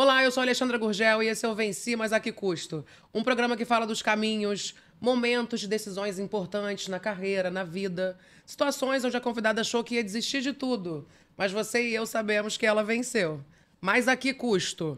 Olá, eu sou Alexandra Gurgel e esse é o Venci, mas a que custo? Um programa que fala dos caminhos, momentos de decisões importantes na carreira, na vida, situações onde a convidada achou que ia desistir de tudo, mas você e eu sabemos que ela venceu. Mas a que custo?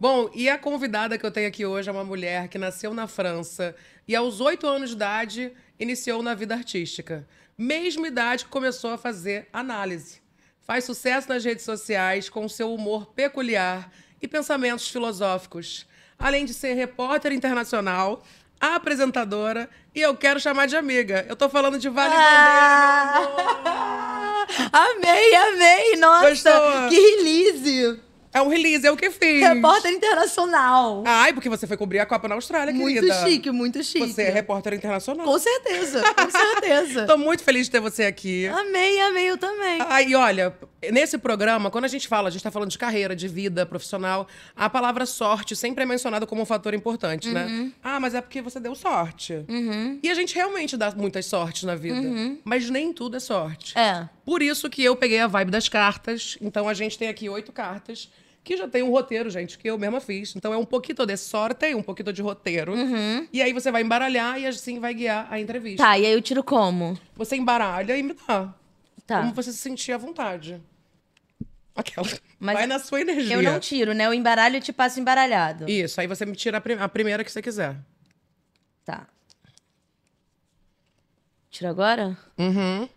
Bom, e a convidada que eu tenho aqui hoje é uma mulher que nasceu na França e aos oito anos de idade iniciou na vida artística. Mesma idade que começou a fazer análise. Faz sucesso nas redes sociais com seu humor peculiar e pensamentos filosóficos. Além de ser repórter internacional, apresentadora e eu quero chamar de amiga. Eu tô falando de Vale ah! Amei, amei! Nossa, Gostou? que release! É um release, eu é que fiz. Repórter internacional. Ai, porque você foi cobrir a Copa na Austrália, muito querida. Muito chique, muito chique. Você é repórter internacional. Com certeza, com certeza. Tô muito feliz de ter você aqui. Amei, amei, eu também. Ai, olha, nesse programa, quando a gente fala, a gente tá falando de carreira, de vida profissional, a palavra sorte sempre é mencionada como um fator importante, né? uhum. né? Ah, mas é porque você deu sorte. Uhum. E a gente realmente dá muitas sortes na vida. Uhum. Mas nem tudo é sorte. É. Por isso que eu peguei a vibe das cartas. Então a gente tem aqui oito cartas que já tem um roteiro, gente, que eu mesma fiz. Então é um pouquinho de sorte, um pouquinho de roteiro. Uhum. E aí você vai embaralhar e assim vai guiar a entrevista. Tá, e aí eu tiro como? Você embaralha e me dá. Tá. Como você se sentir à vontade. Aquela. Mas vai na sua energia. Eu não tiro, né? Eu embaralho e te passo embaralhado. Isso, aí você me tira a, prim a primeira que você quiser. Tá. Tira agora? Uhum.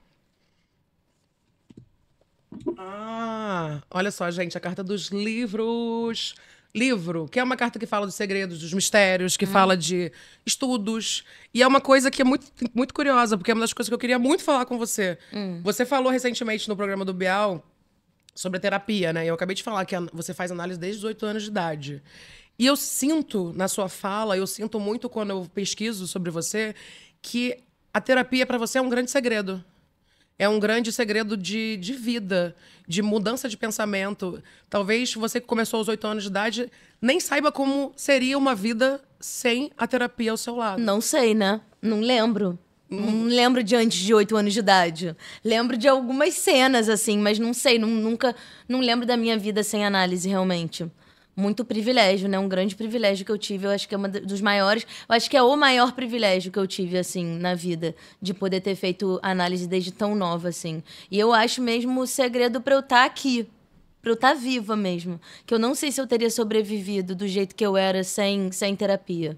Ah, olha só, gente, a carta dos livros. Livro, que é uma carta que fala dos segredos, dos mistérios, que hum. fala de estudos. E é uma coisa que é muito, muito curiosa, porque é uma das coisas que eu queria muito falar com você. Hum. Você falou recentemente no programa do Bial sobre a terapia, né? Eu acabei de falar que você faz análise desde os 8 anos de idade. E eu sinto na sua fala, eu sinto muito quando eu pesquiso sobre você, que a terapia para você é um grande segredo é um grande segredo de, de vida, de mudança de pensamento. Talvez você que começou aos oito anos de idade nem saiba como seria uma vida sem a terapia ao seu lado. Não sei, né? Não lembro. Hum. Não lembro de antes de oito anos de idade. Lembro de algumas cenas, assim, mas não sei. Não, nunca. Não lembro da minha vida sem análise, realmente muito privilégio, né? Um grande privilégio que eu tive. Eu acho que é um dos maiores. Eu acho que é o maior privilégio que eu tive, assim, na vida, de poder ter feito análise desde tão nova, assim. E eu acho mesmo o segredo para eu estar tá aqui. Pra eu estar tá viva mesmo. Que eu não sei se eu teria sobrevivido do jeito que eu era sem, sem terapia.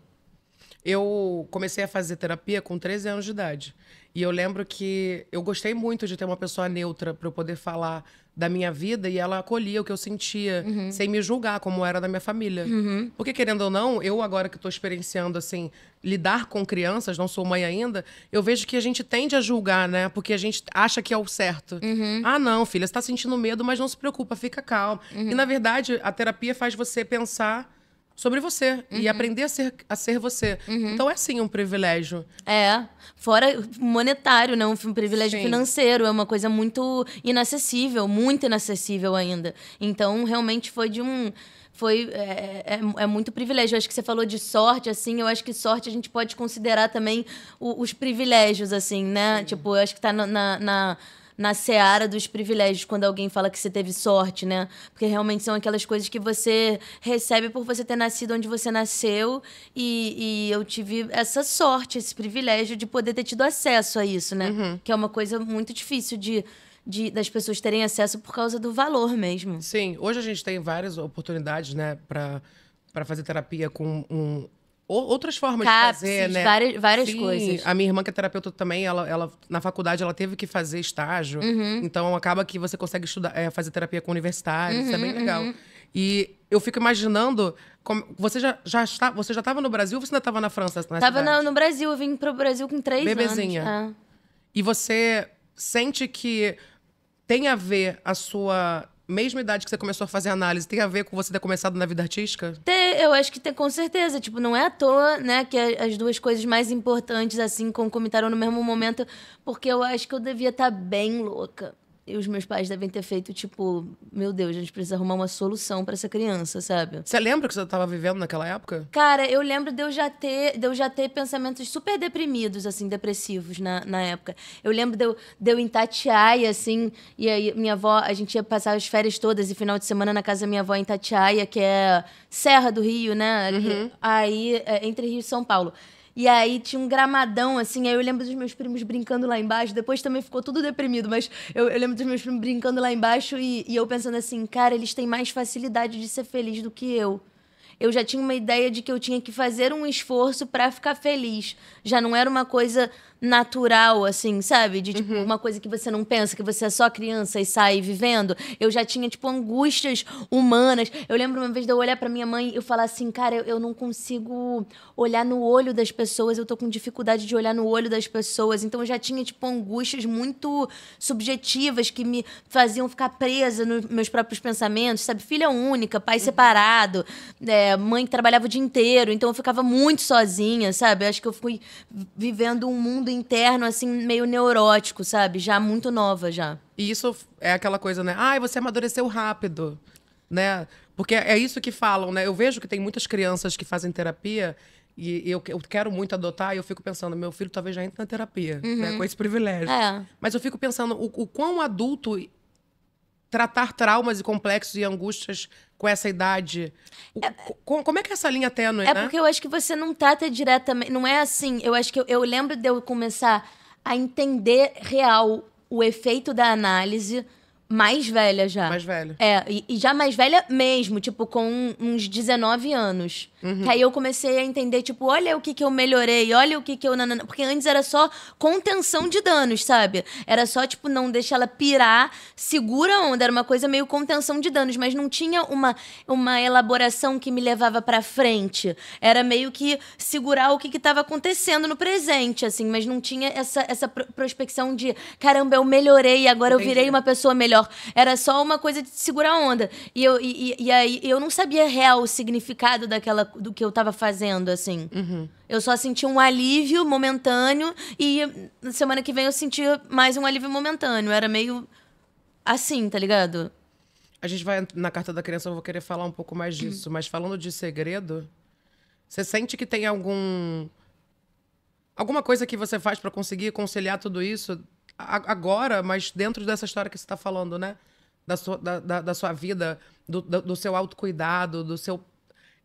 Eu comecei a fazer terapia com 13 anos de idade. E eu lembro que eu gostei muito de ter uma pessoa neutra para eu poder falar da minha vida e ela acolhia o que eu sentia, uhum. sem me julgar, como era da minha família. Uhum. Porque, querendo ou não, eu agora que estou experienciando, assim, lidar com crianças, não sou mãe ainda, eu vejo que a gente tende a julgar, né? Porque a gente acha que é o certo. Uhum. Ah, não, filha, você está sentindo medo, mas não se preocupa, fica calma. Uhum. E, na verdade, a terapia faz você pensar sobre você uhum. e aprender a ser, a ser você. Uhum. Então é sim um privilégio. É. Fora monetário, né? Um privilégio sim. financeiro. É uma coisa muito inacessível, muito inacessível ainda. Então, realmente foi de um. Foi, é, é, é, é muito privilégio. Eu acho que você falou de sorte, assim. Eu acho que sorte a gente pode considerar também o, os privilégios, assim, né? Sim. Tipo, eu acho que tá na, na, na na seara dos privilégios quando alguém fala que você teve sorte, né? Porque realmente são aquelas coisas que você recebe por você ter nascido onde você nasceu e, e eu tive essa sorte, esse privilégio de poder ter tido acesso a isso, né? Uhum. Que é uma coisa muito difícil de de, das pessoas terem acesso por causa do valor mesmo. Sim, hoje a gente tem várias oportunidades, né, para fazer terapia com um, outras formas de fazer, né? Várias, várias Sim, coisas. A minha irmã, que é terapeuta também, ela, ela na faculdade ela teve que fazer estágio. Uhum. Então acaba que você consegue estudar, é, fazer terapia com universitários, uhum, isso é bem uhum, legal. Uhum. E eu fico imaginando. Como, você já, já está, você já estava no Brasil ou você ainda estava na França? Na tava na, no Brasil, eu vim para o Brasil com três Bebezinha. anos. Bebezinha. É. E você sente que tem a ver a sua mesma idade que você começou a fazer análise tem a ver com você ter começado na vida artística? Tem, eu acho que tem, com certeza. Tipo, não é à toa, né, que as duas coisas mais importantes, assim, concomitaram no mesmo momento, porque eu acho que eu devia estar tá bem louca. E os meus pais devem ter feito, tipo, meu Deus, a gente precisa arrumar uma solução para essa criança, sabe? Você lembra que você tava vivendo naquela época? Cara, eu lembro de eu já ter, de eu já ter pensamentos super deprimidos, assim, depressivos na, na época. Eu lembro de eu, de eu em Tatiaia, assim, e aí minha avó, a gente ia passar as férias todas e final de semana na casa da minha avó em Tatiaia, que é Serra do Rio, né? Uhum. Aí, é, entre Rio e São Paulo. E aí tinha um gramadão, assim. Aí eu lembro dos meus primos brincando lá embaixo. Depois também ficou tudo deprimido, mas eu, eu lembro dos meus primos brincando lá embaixo e, e eu pensando assim, cara, eles têm mais facilidade de ser feliz do que eu eu já tinha uma ideia de que eu tinha que fazer um esforço para ficar feliz. Já não era uma coisa natural, assim, sabe? De tipo, uhum. uma coisa que você não pensa, que você é só criança e sai vivendo. Eu já tinha, tipo, angústias humanas. Eu lembro uma vez de eu olhar para minha mãe e eu falar assim, cara, eu, eu, não consigo olhar no olho das pessoas, eu tô com dificuldade de olhar no olho das pessoas. Então eu já tinha, tipo, angústias muito subjetivas que me faziam ficar presa nos meus próprios pensamentos, sabe? Filha única, pai uhum. separado, é, é, mãe que trabalhava o dia inteiro, então eu ficava muito sozinha, sabe? Eu acho que eu fui vivendo um mundo interno, assim, meio neurótico, sabe? Já muito nova, já. E isso é aquela coisa, né? Ai, você amadureceu rápido, né? Porque é isso que falam, né? Eu vejo que tem muitas crianças que fazem terapia e eu, eu quero muito adotar e eu fico pensando, meu filho talvez já entre na terapia, né? uhum. né? Com esse privilégio. É. Mas eu fico pensando o, o quão adulto tratar traumas e complexos e angústias com essa idade. É, com, como é que é essa linha tênue, é né? É porque eu acho que você não trata diretamente. Não é assim. Eu acho que eu, eu lembro de eu começar a entender real o efeito da análise mais velha já. Mais velha. É, e, e já mais velha mesmo, tipo, com uns 19 anos. Uhum. Que aí eu comecei a entender, tipo, olha o que que eu melhorei, olha o que que eu... Nanana. Porque antes era só contenção de danos, sabe? Era só, tipo, não deixar ela pirar, segura onda, era uma coisa meio contenção de danos, mas não tinha uma, uma elaboração que me levava pra frente. Era meio que segurar o que que tava acontecendo no presente, assim, mas não tinha essa, essa prospecção de, caramba, eu melhorei, agora Entendi. eu virei uma pessoa melhor melhor. Era só uma coisa de segurar a onda. E, eu, e, e, aí eu não sabia real o significado daquela, do que eu tava fazendo, assim. Uhum. Eu só senti um alívio momentâneo e na semana que vem eu senti mais um alívio momentâneo. Era meio assim, tá ligado? A gente vai na carta da criança, eu vou querer falar um pouco mais disso, mas falando de segredo, você sente que tem algum alguma coisa que você faz para conseguir conciliar tudo isso agora, mas dentro dessa história que você está falando, né? Da sua, da, da, da sua vida, do, do, do seu autocuidado, do seu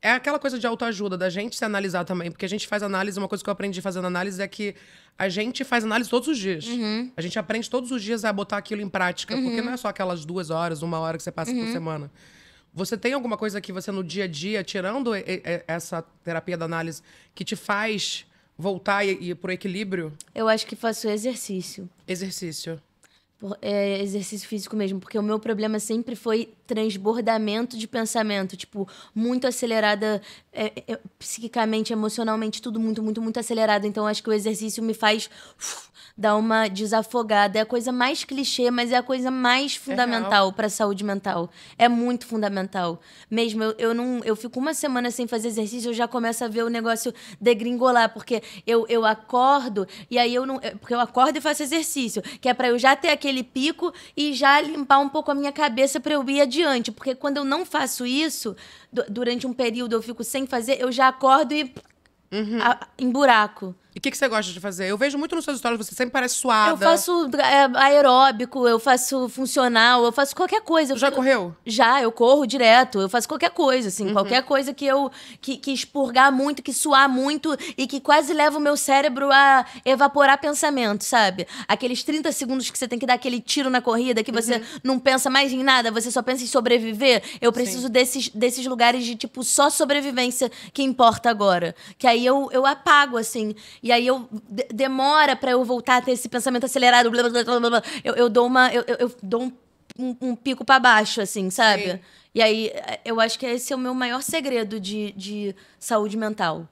é aquela coisa de autoajuda, da gente se analisar também. Porque a gente faz análise, uma coisa que eu aprendi fazendo análise é que a gente faz análise todos os dias. Uhum. A gente aprende todos os dias a botar aquilo em prática. Uhum. Porque não é só aquelas duas horas, uma hora que você passa uhum. por semana. Você tem alguma coisa que você no dia a dia, tirando essa terapia da análise, que te faz voltar e ir pro equilíbrio? Eu acho que faço exercício. Exercício. Por, é, exercício físico mesmo, porque o meu problema sempre foi transbordamento de pensamento, tipo, muito acelerada é, é, psiquicamente, emocionalmente, tudo muito, muito, muito acelerado. Então acho que o exercício me faz uf, dar uma desafogada. É a coisa mais clichê, mas é a coisa mais é fundamental é para a saúde mental. É muito fundamental. Mesmo, eu, eu, não, eu fico uma semana sem fazer exercício, eu já começo a ver o negócio degringolar, porque eu, eu acordo e aí eu não. É, porque eu acordo e faço exercício, que é para eu já ter aquele pico e já limpar um pouco a minha cabeça para eu ir adiante. Porque quando eu não faço isso, durante um período eu fico sem fazer, eu já acordo e. Uhum. A, em buraco. E o que, que você gosta de fazer? Eu vejo muito nos seus stories, você sempre parece suada. Eu faço é, aeróbico, eu faço funcional, eu faço qualquer coisa. Já eu, correu? Já, eu corro direto, eu faço qualquer coisa, assim, uhum. qualquer coisa que eu que, que expurgar muito, que suar muito e que quase leva o meu cérebro a evaporar pensamento, sabe? Aqueles 30 segundos que você tem que dar aquele tiro na corrida, que você uhum. não pensa mais em nada, você só pensa em sobreviver. Eu preciso desses, desses lugares de, tipo, só sobrevivência que importa agora. Que aí eu, eu apago, assim. E aí eu demora para eu voltar a ter esse pensamento acelerado. Blá, blá, blá, blá. Eu, eu dou uma. Eu, eu dou um, um, um pico para baixo, assim, sabe? Sim. E aí eh, eu acho que esse é o meu maior segredo de, de saúde mental.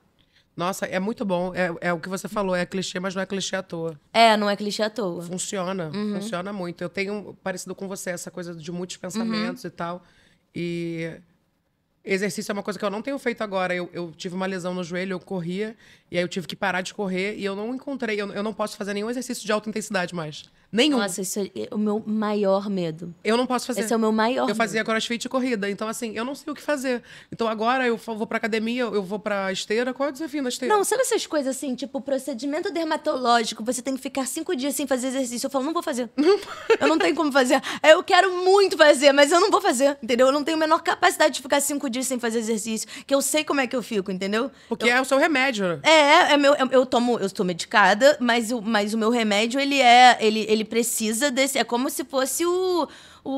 Nossa, é muito bom. É, é, o que você falou, é clichê, mas não é clichê à toa. É, não é clichê à toa. Funciona, uhum. funciona muito. Eu tenho parecido com você essa coisa de muitos pensamentos uhum. e tal. E exercício é uma coisa que eu não tenho feito agora. Eu, eu tive uma lesão no joelho, eu corria e aí eu tive que parar de correr e eu não encontrei, eu, eu não posso fazer nenhum exercício de alta intensidade mais. Nenhum. Nossa, isso é, é o meu maior medo. Eu não posso fazer. Esse é o meu maior Eu fazia crossfit e corrida, então assim, eu não sei o que fazer. Então agora eu vou pra academia, eu vou pra esteira, qual é o desafio da esteira? Não, sabe essas coisas assim, tipo procedimento dermatológico, você tem que ficar cinco dias sem fazer exercício. Eu falo, não vou fazer. eu não tenho como fazer. Eu quero muito fazer, mas eu não vou fazer, entendeu? Eu não tenho a menor capacidade de ficar cinco dias sem fazer exercício, que eu sei como é que eu fico, entendeu? Porque então... é o seu remédio. Né? É, é, é, meu, eu, eu, tomo, eu estou medicada, mas, mas o meu remédio, ele é, ele, ele precisa desse, é como se fosse o, o,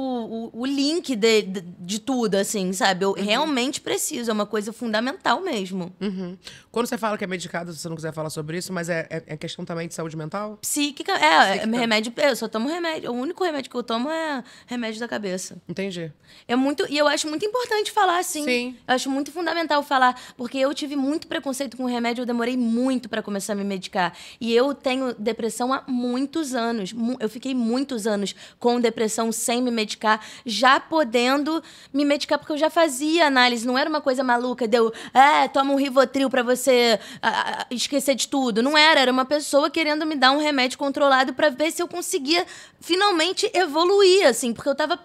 o, o link de, de, de, tudo, assim, sabe? Eu uhum. realmente preciso, é uma coisa fundamental mesmo. Uhum. Quando você fala que é medicado, se você não quiser falar sobre isso, mas é, é, é questão também de saúde mental? Psíquica, é, Psíquica. É, remédio, eu só tomo remédio, o único remédio que eu tomo é remédio da cabeça. Entendi. É muito, e eu acho muito importante falar assim. Sim. Eu acho muito fundamental falar, porque eu tive muito preconceito com o remédio, eu demorei muito para começar a me medicar. E eu tenho depressão há muitos anos, eu fiquei muitos anos com depressão sem me me medicar, já podendo me medicar, porque eu já fazia análise, não era uma coisa maluca, deu, é, ah, toma um Rivotril para você esquecer de tudo. Não era, era uma pessoa querendo me dar um remédio controlado para ver se eu conseguia finalmente evoluir, assim, porque eu tava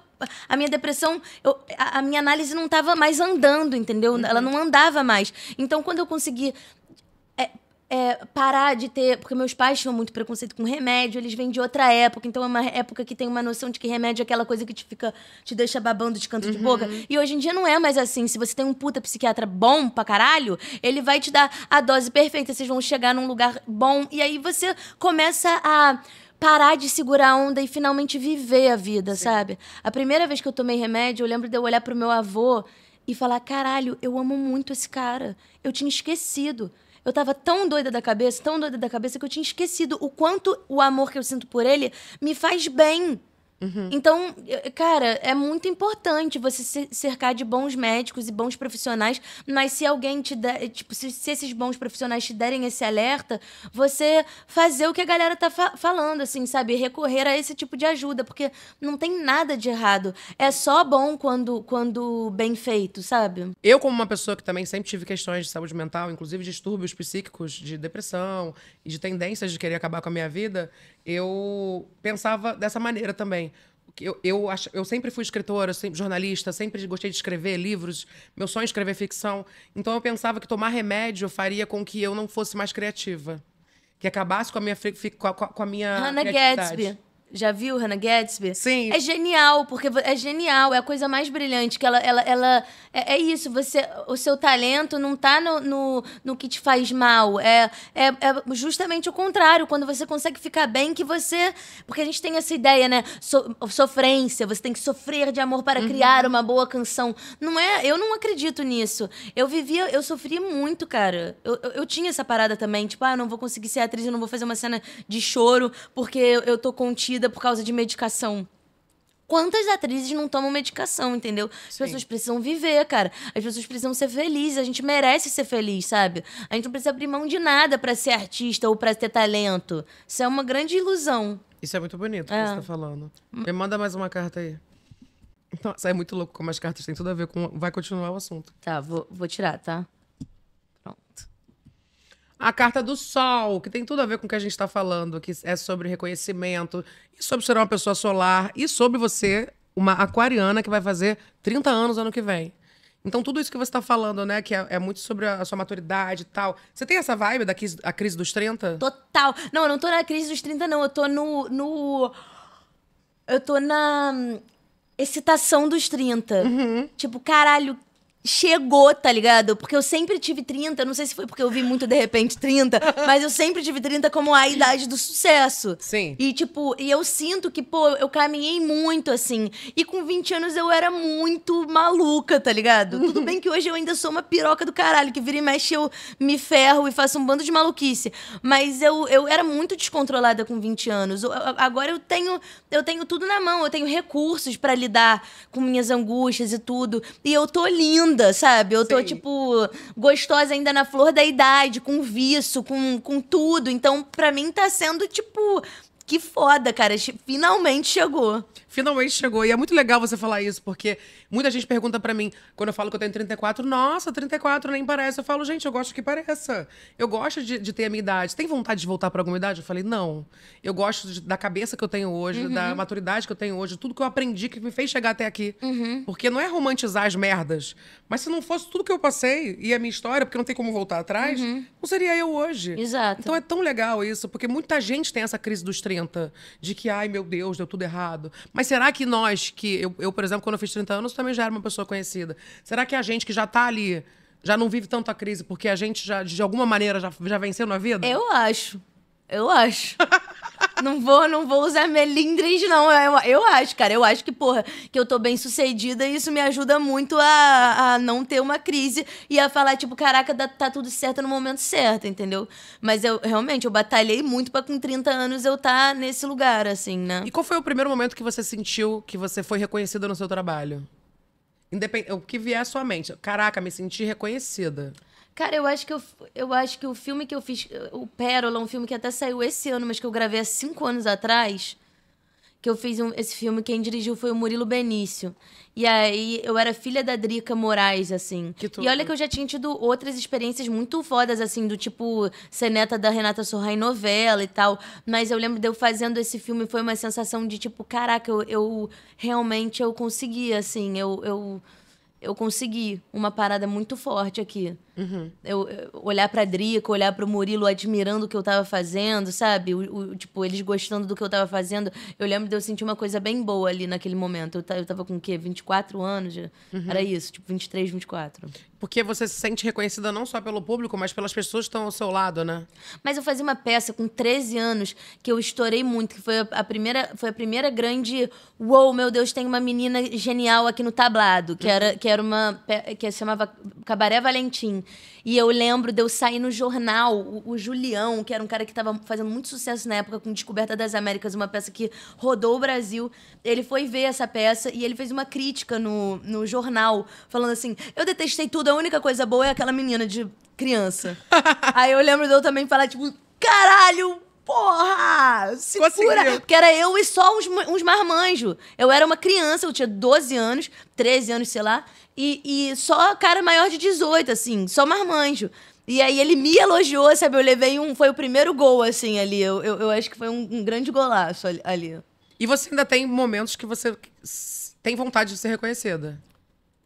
a minha depressão, eu, a, a, minha análise não estava mais andando, entendeu? Uhum. Ela não andava mais. Então, quando eu consegui é, parar de ter. Porque meus pais tinham muito preconceito com remédio, eles vêm de outra época, então é uma época que tem uma noção de que remédio é aquela coisa que te fica. te deixa babando de canto uhum. de boca. E hoje em dia não é mais assim. Se você tem um puta psiquiatra bom pra caralho, ele vai te dar a dose perfeita, vocês vão chegar num lugar bom. E aí você começa a parar de segurar a onda e finalmente viver a vida, Sim. sabe? A primeira vez que eu tomei remédio, eu lembro de eu olhar pro meu avô e falar: caralho, eu amo muito esse cara. Eu tinha esquecido eu tava tão doida da cabeça, tão doida da cabeça, que eu tinha esquecido o quanto o amor que eu sinto por ele me faz bem. Uhum. Então, cara, é muito importante você se cercar de bons médicos e bons profissionais, mas se alguém te der, tipo, se, se esses bons profissionais te derem esse alerta, você fazer o que a galera tá fa falando, assim, sabe? Recorrer a esse tipo de ajuda, porque não tem nada de errado. É só bom quando, quando bem feito, sabe? Eu, como uma pessoa que também sempre tive questões de saúde mental, inclusive distúrbios psíquicos, de depressão e de tendências de querer acabar com a minha vida, eu pensava dessa maneira também. Eu, eu, ach, eu sempre fui escritora, sempre, jornalista, sempre gostei de escrever livros, meu sonho é escrever ficção. Então eu pensava que tomar remédio faria com que eu não fosse mais criativa. Que acabasse com a minha, com a, com a minha Hannah criatividade. Já viu Hannah Gadsby Sim. É genial, porque é genial, é a coisa mais brilhante, que ela, ela, ela é, é isso, você, o seu talento não tá no, no, no que te faz mal, é, é, é, justamente o contrário, quando você consegue ficar bem, que você, porque a gente tem essa ideia, né, so, sofrência, você tem que sofrer de amor para uhum. criar uma boa canção, não é, eu não acredito nisso, eu vivia, eu sofri muito, cara, eu, eu, eu tinha essa parada também, tipo, ah, eu não vou conseguir ser atriz, eu não vou fazer uma cena de choro, porque eu, eu tô contida vida por causa de medicação. Quantas atrizes não tomam medicação, entendeu? As Sim. pessoas precisam viver, cara. As pessoas precisam ser felizes. A gente merece ser feliz, sabe? A gente não precisa abrir mão de nada para ser artista ou para ter talento. Isso é uma grande ilusão. Isso é muito bonito é. que você tá falando. Me manda mais uma carta aí. Nossa, é muito louco como as cartas têm tudo a ver com. Vai continuar o assunto. Tá, vou, vou tirar, tá? a carta do sol, que tem tudo a ver com o que a gente está falando, que é sobre reconhecimento, e sobre ser uma pessoa solar, e sobre você, uma aquariana que vai fazer 30 anos ano que vem. Então, tudo isso que você está falando, né, que é, é, muito sobre a sua maturidade e tal. Você tem essa vibe da crise, a crise dos 30? Total. Não, eu não tô na crise dos 30, não. Eu tô no. no... Eu tô na hum, excitação dos 30. Uhum. Tipo, caralho, chegou, tá ligado? Porque eu sempre tive 30, não sei se foi porque eu vi muito de repente 30, mas eu sempre tive 30 como a idade do sucesso. Sim. E tipo, e eu sinto que, pô, eu caminhei muito assim. E com 20 anos eu era muito maluca, tá ligado? Tudo bem que hoje eu ainda sou uma piroca do caralho, que vira e mexe eu me ferro e faço um bando de maluquice. Mas eu, eu era muito descontrolada com 20 anos. agora eu tenho eu tenho tudo na mão, eu tenho recursos para lidar com minhas angústias e tudo. E eu tô linda, sabe? Eu tô, tipo, gostosa ainda na flor da idade, com viço, com, com tudo. Então, pra mim, tá sendo, tipo, que foda, cara. Finalmente chegou. Finalmente chegou. E é muito legal você falar isso, porque muita gente pergunta para mim, quando eu falo que eu tenho 34, nossa, 34 nem parece. Eu falo, gente, eu gosto que pareça. Eu gosto de, de ter a minha idade. Tem vontade de voltar para alguma idade? Eu falei, não. Eu gosto de, da cabeça que eu tenho hoje, uhum. da maturidade que eu tenho hoje, tudo que eu aprendi que me fez chegar até aqui. Uhum. Porque não é romantizar as merdas. Mas se não fosse tudo que eu passei e a minha história, porque não tem como voltar atrás, uhum. não seria eu hoje. Exato. Então é tão legal isso, porque muita gente tem essa crise dos 30, de que, ai meu Deus, deu tudo errado. Mas mas será que nós, que eu, eu, por exemplo, quando eu fiz 30 anos, também já era uma pessoa conhecida. Será que a gente que já tá ali, já não vive tanto a crise porque a gente já, de alguma maneira, já, já venceu na vida? Eu acho. Eu acho. não vou, não vou usar melindres, não. Eu, eu acho, cara. Eu acho que, porra, que eu tô bem sucedida e isso me ajuda muito a, a não ter uma crise e a falar, tipo, caraca, tá, tá tudo certo no momento certo, entendeu? Mas eu realmente eu batalhei muito pra com 30 anos eu estar tá nesse lugar, assim, né? E qual foi o primeiro momento que você sentiu que você foi reconhecida no seu trabalho? Independ... O que vier à sua mente. Caraca, me senti reconhecida. Cara, eu acho que eu, eu acho que o filme que eu fiz, o Pérola, um filme que até saiu esse ano, mas que eu gravei há cinco anos atrás, que eu fiz um, esse filme, quem dirigiu foi o Murilo Benício. E aí eu era filha da Drica Moraes, assim. E olha que eu já tinha tido outras experiências muito fodas, assim, do tipo ser neta da Renata Sorra em novela e tal. Mas eu lembro de eu fazendo esse filme, foi uma sensação de tipo, caraca, eu, eu realmente eu consegui, assim, eu, eu eu consegui uma parada muito forte aqui. Uhum. Eu, eu, olhar pra Drica, olhar pro Murilo admirando o que eu tava fazendo, sabe? O, o, tipo, eles gostando do que eu tava fazendo. Eu lembro de eu sentir uma coisa bem boa ali naquele momento. Eu, eu tava com o quê? 24 anos? Uhum. Era isso, tipo, 23, 24. Porque você se sente reconhecida não só pelo público, mas pelas pessoas que estão ao seu lado, né? Mas eu fazia uma peça com 13 anos que eu estourei muito, que foi a primeira, foi a primeira grande. Uou, wow, meu Deus, tem uma menina genial aqui no tablado, que uhum. era. Que é era uma que se chamava Cabaré Valentim. E eu lembro de eu sair no jornal, o, o Julião, que era um cara que estava fazendo muito sucesso na época com Descoberta das Américas, uma peça que rodou o Brasil. Ele foi ver essa peça e ele fez uma crítica no, no jornal, falando assim: Eu detestei tudo, a única coisa boa é aquela menina de criança. Aí eu lembro de eu também falar, tipo, caralho, porra! Segura! Conseguiu. Porque era eu e só uns, uns marmanjos. Eu era uma criança, eu tinha 12 anos, 13 anos, sei lá. E, e só cara maior de 18, assim, só marmanjo. E aí ele me elogiou, sabe? Eu levei um. Foi o primeiro gol, assim, ali. Eu, eu, eu acho que foi um, um grande golaço ali, ali. E você ainda tem momentos que você tem vontade de ser reconhecida?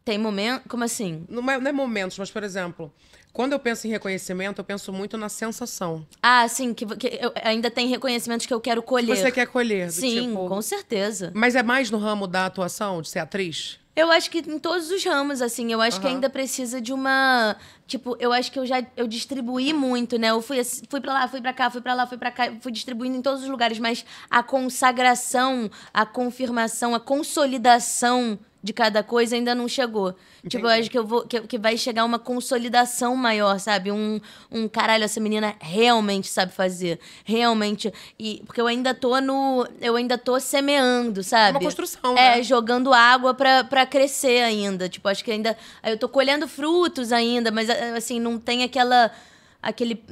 Tem momento. Como assim? Não é, não é momentos, mas, por exemplo, quando eu penso em reconhecimento, eu penso muito na sensação. Ah, sim, que, que eu, ainda tem reconhecimentos que eu quero colher. Você quer colher, Sim, tipo... com certeza. Mas é mais no ramo da atuação, de ser atriz? Eu acho que em todos os ramos, assim, eu acho uhum. que ainda precisa de uma. Tipo, eu acho que eu já eu distribuí muito, né? Eu fui, fui pra lá, fui pra cá, fui pra lá, fui pra cá, fui distribuindo em todos os lugares, mas a consagração, a confirmação, a consolidação de cada coisa ainda não chegou. Entendi. Tipo, eu acho que, eu vou, que, que vai chegar uma consolidação maior, sabe? Um, um caralho, essa menina realmente sabe fazer. Realmente. E, porque eu ainda tô no. Eu ainda tô semeando, é sabe? Uma construção. É, né? jogando água pra, pra crescer ainda. Tipo, acho que ainda. Eu tô colhendo frutos ainda, mas assim, não tem aquela aquele.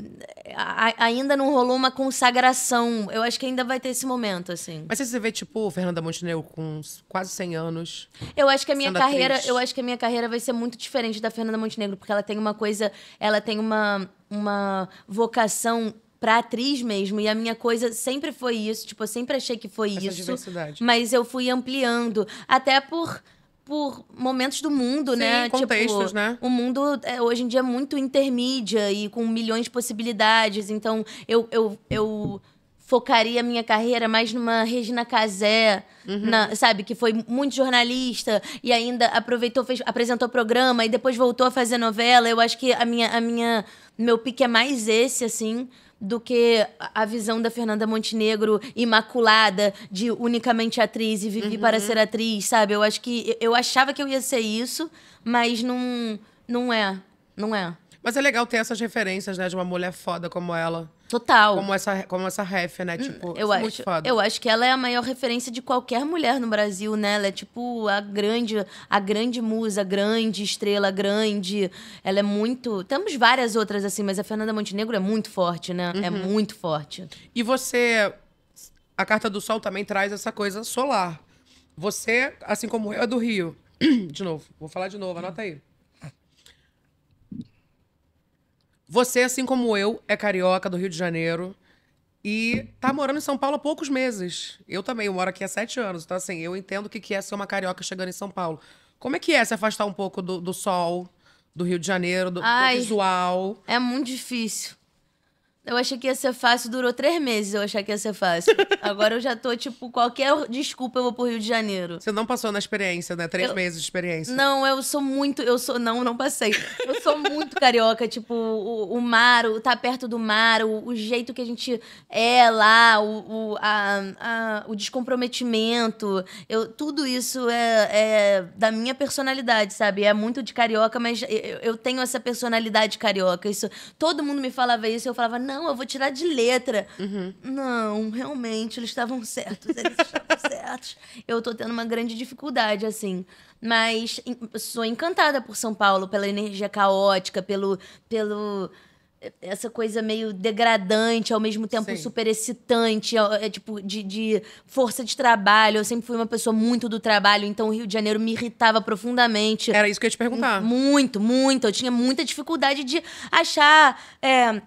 A, ainda não rolou uma consagração. Eu acho que ainda vai ter esse momento, assim. Mas você vê, tipo, Fernanda Montenegro com quase 100 anos. Eu acho que a minha carreira. Atriz. Eu acho que a minha carreira vai ser muito diferente da Fernanda Montenegro, porque ela tem uma coisa. Ela tem uma, uma vocação pra atriz mesmo. E a minha coisa sempre foi isso. Tipo, eu sempre achei que foi Essa isso. Mas eu fui ampliando. Até por por momentos do mundo, né? Sim, né? Contextos, tipo, né? O mundo é, hoje em dia é muito intermídia e com milhões de possibilidades. Então, eu, eu, eu focaria a minha carreira mais numa Regina Casé, uhum. sabe? Que foi muito jornalista e ainda aproveitou, fez, apresentou programa e depois voltou a fazer novela. Eu acho que a minha, a minha, meu pique é mais esse, assim do que a visão da Fernanda Montenegro imaculada de unicamente atriz e vivi uhum. para ser atriz, sabe? Eu acho que eu achava que eu ia ser isso, mas não não é, não é. Mas é legal ter essas referências, né, de uma mulher foda como ela. Total. Como essa, como essa ref, né? Hum, tipo, eu é acho, muito foda. Eu acho que ela é a maior referência de qualquer mulher no Brasil, né? Ela é tipo a grande, a grande musa, grande estrela, grande. Ela é muito. Temos várias outras assim, mas a Fernanda Montenegro é muito forte, né? É uhum. É muito forte. E você. A carta do sol também traz essa coisa solar. Você, assim como eu, é do Rio. de novo, vou falar de novo, anota aí. Você, assim como eu, é carioca do Rio de Janeiro e tá morando em São Paulo há poucos meses. Eu também, eu moro aqui há sete anos. Então, assim, eu entendo o que é ser uma carioca chegando em São Paulo. Como é que é se afastar um pouco do, do sol, do Rio de Janeiro, do, Ai, do visual? É muito difícil. Eu achei que ia ser fácil, durou três meses eu achar que ia ser fácil. Agora eu já tô, tipo, qualquer desculpa eu vou pro Rio de Janeiro. Você não passou na experiência, né? Três eu... meses de experiência. Não, eu sou muito. Eu sou. Não, não passei. Eu sou muito carioca, tipo, o, o mar, o tá perto do mar, o, o, jeito que a gente é lá, o, o, a, a, o descomprometimento. Eu, tudo isso é, é, da minha personalidade, sabe? É muito de carioca, mas eu, eu tenho essa personalidade carioca. Isso, todo mundo me falava isso, eu falava, não não, eu vou tirar de letra. Uhum. Não, realmente, eles estavam certos, eles estavam certos. Eu tô tendo uma grande dificuldade, assim. Mas sou encantada por São Paulo, pela energia caótica, pelo. pelo eh, essa coisa meio degradante, ao mesmo tempo Sim. super excitante, é, tipo, de, de, força de trabalho. Eu sempre fui uma pessoa muito do trabalho, então o Rio de Janeiro me irritava profundamente. Era isso que eu ia te perguntar. Muito, muito. Eu tinha muita dificuldade de achar. É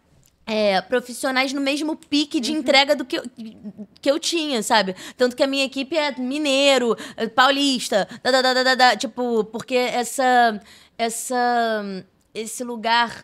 é, profissionais no mesmo pique de uhum. entrega do que eu, que eu tinha, sabe? Tanto que a minha equipe é mineiro, é, paulista, da, da, da, da, da tipo, porque essa, essa, esse lugar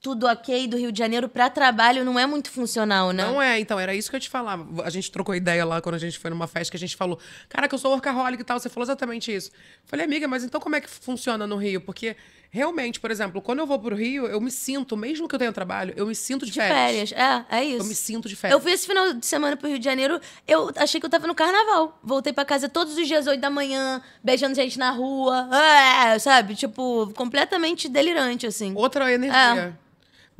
tudo ok do Rio de Janeiro para trabalho não é muito funcional, né? Não é, então, era isso que eu te falava. A gente trocou ideia lá quando a gente foi numa festa que a gente falou, cara, que eu sou workaholic e tal. Você falou exatamente isso. Falei, amiga, mas então como é que funciona no Rio? Porque realmente, por exemplo, quando eu vou pro Rio, eu me sinto, mesmo que eu tenha trabalho, eu me sinto de, de férias. férias. É, é isso. Eu me sinto de férias. Eu fui esse final de semana pro Rio de Janeiro, eu achei que eu tava no carnaval. Voltei para casa todos os dias, 8 da manhã, beijando gente na rua, é, sabe? Tipo, completamente delirante, assim. Outra energia. É.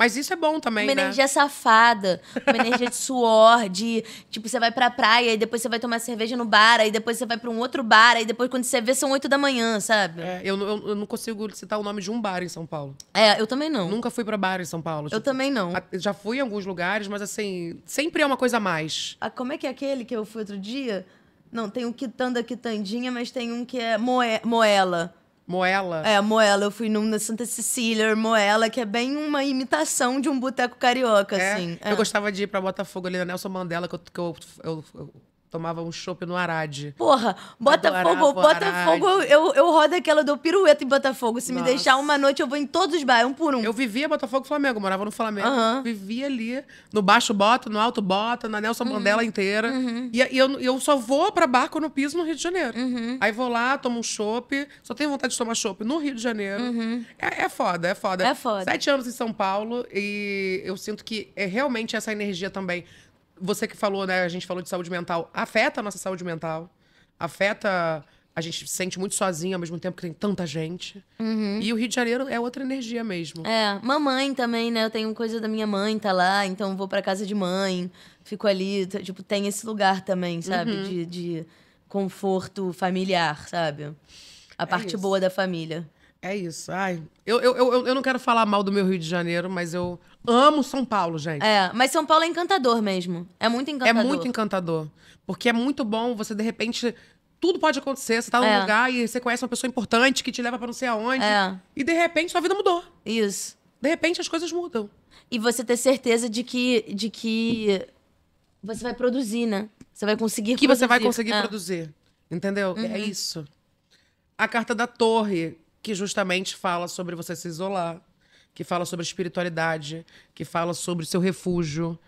Mas isso é bom também, Uma né? energia safada, uma energia de suor, de tipo, você vai pra praia e depois você vai tomar cerveja no bar, aí depois você vai pra um outro bar, aí depois quando você vê são oito da manhã, sabe? É, eu, eu, eu, não consigo citar o nome de um bar em São Paulo. É, eu também não. Nunca fui pra bar em São Paulo. Tipo, eu também não. Já fui em alguns lugares, mas assim, sempre é uma coisa a mais. Ah, como é que é aquele que eu fui outro dia? Não, tem o um Quitanda Quitandinha, mas tem um que é moe Moela. Moela. É, Moela. Eu fui num da Santa Cecília, Moela, que é bem uma imitação de um boteco carioca, é. assim. É. Eu gostava de ir pra Botafogo ali na Nelson Mandela, que eu, que eu, eu, eu tomava um chopp no Arade. Porra, Botafogo, Botafogo, eu, eu rodo aquela, do pirueta em Botafogo. Se Nossa. me deixar uma noite, eu vou em todos os bairros, um por um. Eu vivia Botafogo Flamengo, morava no Flamengo. Uhum. Vivia ali, no Baixo Bota, no Alto Bota, na Nelson uhum. Mandela inteira. Uhum. E, e, eu, eu só vou pra barco no piso no Rio de Janeiro. Uhum. Aí vou lá, tomo um chopp, só tenho vontade de tomar chopp no Rio de Janeiro. Uhum. É, é foda, é foda. É foda. Sete anos em São Paulo e eu sinto que é realmente essa energia também você que falou, né? A gente falou de saúde mental. Afeta a nossa saúde mental. Afeta. A gente se sente muito sozinha ao mesmo tempo que tem tanta gente. Uhum. E o Rio de Janeiro é outra energia mesmo. É. Mamãe também, né? Eu tenho coisa da minha mãe, tá lá, então vou pra casa de mãe, fico ali. Tipo, tem esse lugar também, sabe? Uhum. De, de conforto familiar, sabe? A é parte isso. boa da família. É isso. Ai, eu, eu, eu, eu não quero falar mal do meu Rio de Janeiro, mas eu amo São Paulo, gente. É, mas São Paulo é encantador mesmo. É muito é encantador. É muito encantador. Porque é muito bom você, de repente, tudo pode acontecer. Você tá num é. lugar e você conhece uma pessoa importante que te leva para não sei aonde. É. E de repente sua vida mudou. Isso. De repente as coisas mudam. E você ter certeza de que, de que você vai produzir, né? Você vai conseguir que produzir. Que você vai conseguir é. produzir. Entendeu? É uhum. É isso. A carta da torre que justamente fala sobre você se isolar, que fala sobre espiritualidade, que fala sobre seu refúgio.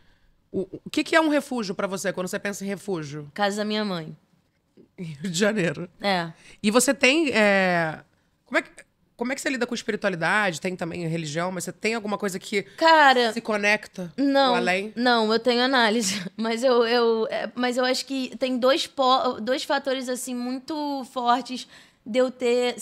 O, o que, que é um refúgio para você quando você pensa em refúgio? Casa da minha mãe. Rio de Janeiro. É. E você tem. É... Como é que. Como é que você lida com espiritualidade? Tem também religião, mas você tem alguma coisa que Cara, se conecta não, além? Não, eu tenho análise. Mas eu, eu, é, mas eu acho que tem dois, dois fatores assim muito fortes de eu ter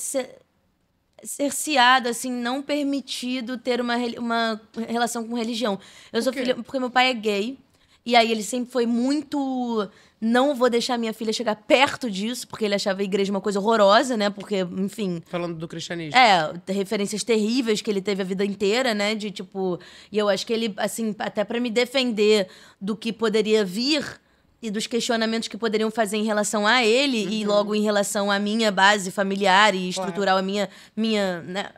cerceado, assim, não permitido ter uma, uma relação com religião. Eu sou filha. Porque meu pai é gay. E aí ele sempre foi muito. Não vou deixar minha filha chegar perto disso, porque ele achava a igreja uma coisa horrorosa, né? Porque, enfim. Falando do cristianismo. É, referências terríveis que ele teve a vida inteira, né? De tipo. E eu acho que ele, assim, até para me defender do que poderia vir, e dos questionamentos que poderiam fazer em relação a ele uhum. e logo em relação à minha base familiar e estrutural, claro. a minha minha, né,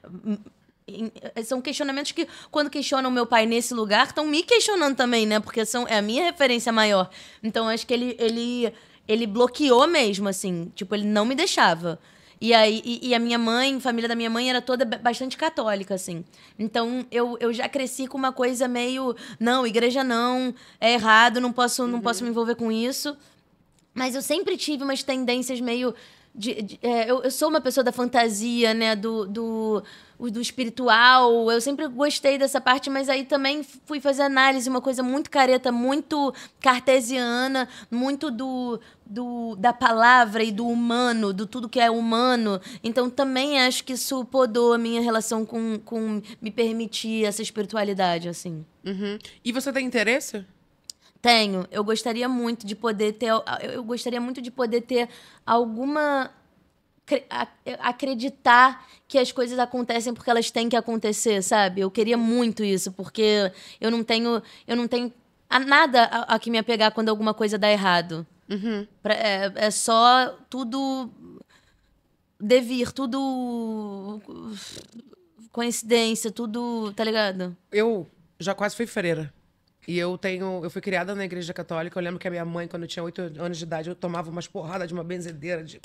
são questionamentos que, quando questionam meu pai nesse lugar, estão me questionando também, né? Porque são, é a minha referência maior. Então, acho que ele, ele, ele bloqueou mesmo, assim. Tipo, ele não me deixava. E, aí, e, e, a minha mãe, a família da minha mãe era toda bastante católica, assim. Então eu, eu já cresci com uma coisa meio. Não, igreja não, é errado, não posso, uhum. não posso me envolver com isso. Mas eu sempre tive umas tendências meio de, de é, eu, eu, sou uma pessoa da fantasia, né? Do, do, do espiritual. Eu sempre gostei dessa parte, mas aí também fui fazer análise, uma coisa muito careta, muito cartesiana, muito do, do da palavra e do humano, do tudo que é humano. Então também acho que isso podou a minha relação com, com me permitir essa espiritualidade, assim. Uhum. E você tem interesse? Tenho. Eu gostaria muito de poder ter. Eu gostaria muito de poder ter alguma. Acreditar que as coisas acontecem porque elas têm que acontecer, sabe? Eu queria muito isso, porque eu não tenho. Eu não tenho nada a, a que me apegar quando alguma coisa dá errado. Uhum. Pra, é, é só tudo devir, tudo coincidência, tudo, tá ligado? Eu já quase fui freira. E eu tenho, eu fui criada na igreja católica. Eu lembro que a minha mãe, quando eu tinha oito anos de idade, eu tomava umas porradas de uma benzedeira de...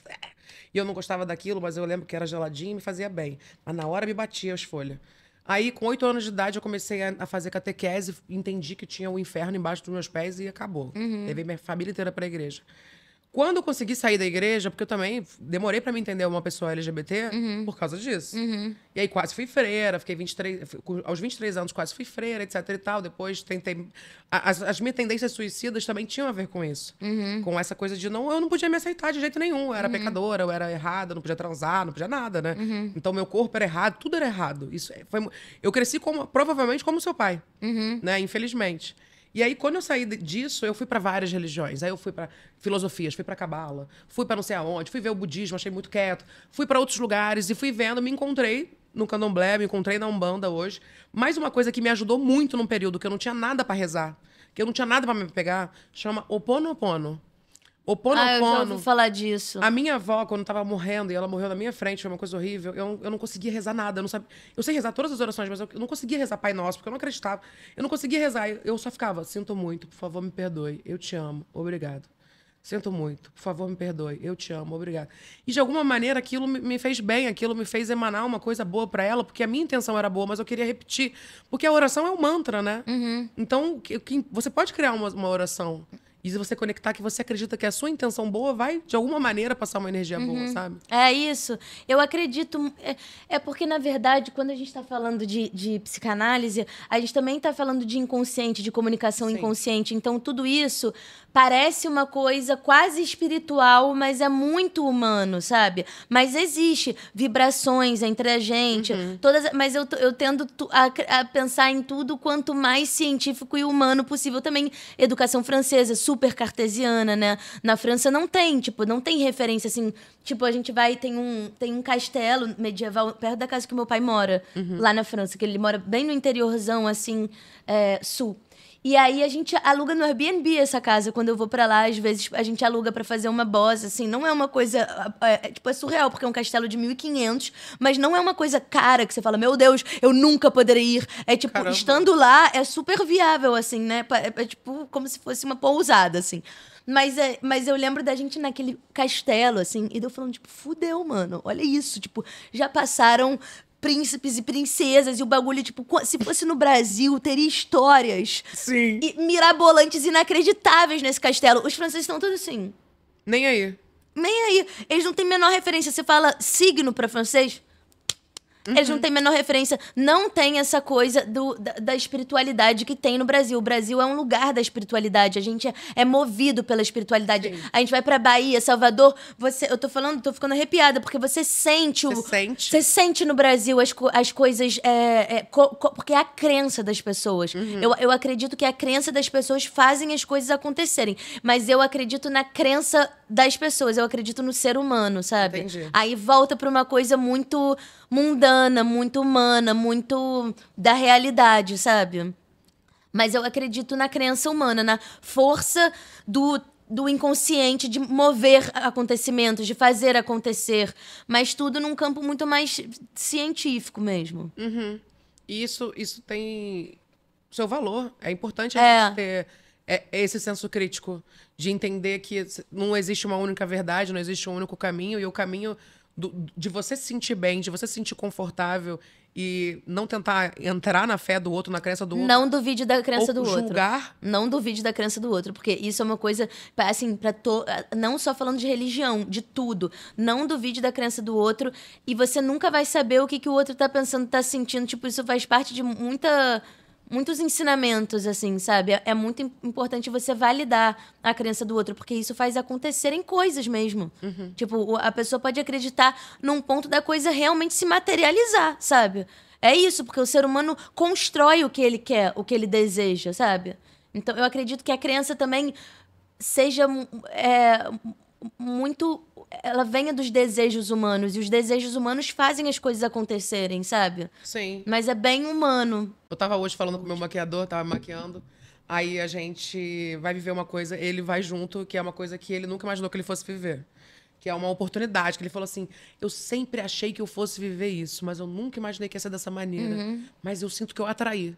E eu não gostava daquilo, mas eu lembro que era geladinho e me fazia bem. Mas na hora me batia as folhas. Aí, com oito anos de idade, eu comecei a, fazer catequese, entendi que tinha o um inferno embaixo dos meus pés e acabou. Uhum. Levei minha família inteira para a igreja. Quando eu consegui sair da igreja, porque eu também demorei para me entender uma pessoa LGBT uhum. por causa disso. Uhum. E aí quase fui freira, fiquei 23, aos 23 anos quase fui freira, etc e tal. Depois tentei. As, as minhas tendências suicidas também tinham a ver com isso. Uhum. Com essa coisa de não, eu não podia me aceitar de jeito nenhum. Eu era uhum. pecadora, eu era errada, não podia transar, não podia nada, né? Uhum. Então meu corpo era errado, tudo era errado. Isso é, foi, eu cresci como, provavelmente como seu pai, uhum. né? Infelizmente. E aí, quando eu saí disso, eu fui para várias religiões. Aí eu fui para filosofias, fui para cabala, fui para não sei aonde, fui ver o budismo, achei muito quieto, fui para outros lugares e fui vendo, me encontrei no candomblé, me encontrei na Umbanda hoje. Mais uma coisa que me ajudou muito num período que eu não tinha nada para rezar, que eu não tinha nada para me pegar, chama Oponopono. O pono. Ah, eu ouvi falar disso. A minha avó, quando tava morrendo, e ela morreu na minha frente, foi uma coisa horrível, eu, eu não conseguia rezar nada. Eu, não sabia, eu sei rezar todas as orações, mas eu, eu não conseguia rezar Pai Nosso, porque eu não acreditava. Eu não conseguia rezar. Eu, só ficava, sinto muito, por favor, me perdoe. Eu te amo, obrigado. Sinto muito, por favor, me perdoe. Eu te amo, obrigado. E de alguma maneira aquilo me fez bem, aquilo me fez emanar uma coisa boa para ela, porque a minha intenção era boa, mas eu queria repetir. Porque a oração é um mantra, né? Uhum. Então, você pode criar uma, uma oração. E se você conectar que você acredita que a sua intenção boa vai, de alguma maneira, passar uma energia uhum. boa, sabe? É isso. Eu acredito. É, é, porque, na verdade, quando a gente está falando de, de, psicanálise, a gente também está falando de inconsciente, de comunicação Sim. inconsciente. Então, tudo isso parece uma coisa quase espiritual, mas é muito humano, sabe? Mas existe vibrações entre a gente. Uhum. Todas, mas eu, eu tendo a, a pensar em tudo quanto mais científico e humano possível. Também, educação francesa super cartesiana, né? Na França não tem, tipo, não tem referência assim. Tipo, a gente vai, tem um, tem um castelo medieval perto da casa que meu pai mora, uhum. lá na França, que ele mora bem no interiorzão, assim, é, sul. E aí a gente aluga no Airbnb essa casa. Quando eu vou para lá, às vezes a gente aluga para fazer uma boss, assim. Não é uma coisa. É, é, tipo, é surreal, porque é um castelo de 1.500, mas não é uma coisa cara que você fala, meu Deus, eu nunca poderia ir. É tipo, Caramba. estando lá, é super viável, assim, né? É, é, tipo como se fosse uma pousada, assim. Mas, é, mas eu lembro da gente naquele castelo, assim, e eu falando, tipo, fudeu, mano, olha isso. Tipo, já passaram príncipes e princesas e o bagulho, tipo, se fosse no Brasil, teria histórias. Sim. E mirabolantes inacreditáveis nesse castelo. Os franceses estão todos assim. Nem aí. Nem aí. Eles não têm menor referência. Você fala signo para francês, Uhum. Eles não uhum. têm menor referência. Não tem essa coisa do, da, da, espiritualidade que tem no Brasil. O Brasil é um lugar da espiritualidade. A gente é, é movido pela espiritualidade. Sim. A gente vai pra Bahia, Salvador. Você, eu tô falando, tô ficando arrepiada, porque você sente o. Você sente. Você sente no Brasil as, as coisas. É, é, co, co, porque é a crença das pessoas. Uhum. Eu, eu acredito que a crença das pessoas fazem as coisas acontecerem. Mas eu acredito na crença das pessoas, eu acredito no ser humano, sabe? Entendi. Aí volta para uma coisa muito mundana, muito humana, muito da realidade, sabe? Mas eu acredito na crença humana, na força do do inconsciente, de mover acontecimentos, de fazer acontecer, mas tudo num campo muito mais científico mesmo. Uhum. E isso, isso tem seu valor. É importante a é. gente ter é, é esse senso crítico de entender que não existe uma única verdade, não existe um único caminho, e o caminho do, de você se sentir bem, de você se sentir confortável e não tentar entrar na fé do outro, na crença do outro. Não duvide da crença do julgar. outro. julgar. Não duvide da crença do outro, porque isso é uma coisa, assim, para to... não só falando de religião, de tudo. Não duvide da crença do outro e você nunca vai saber o que, que o outro tá pensando, tá sentindo. Tipo, isso faz parte de muita muitos ensinamentos, assim, sabe? É, é muito importante você validar a crença do outro, porque isso faz acontecerem coisas mesmo. Uhum. Tipo, a pessoa pode acreditar num ponto da coisa realmente se materializar, sabe? É isso, porque o ser humano constrói o que ele quer, o que ele deseja, sabe? Então, eu acredito que a crença também seja é, muito ela venha dos desejos humanos. E os desejos humanos fazem as coisas acontecerem, sabe? Sim. Mas é bem humano. Eu tava hoje falando com meu maquiador, tava maquiando. Aí a gente vai viver uma coisa, ele vai junto, que é uma coisa que ele nunca imaginou que ele fosse viver que é uma oportunidade, que ele falou assim: eu sempre achei que eu fosse viver isso, mas eu nunca imaginei que ia ser dessa maneira. Uhum. Mas eu sinto que eu atraí.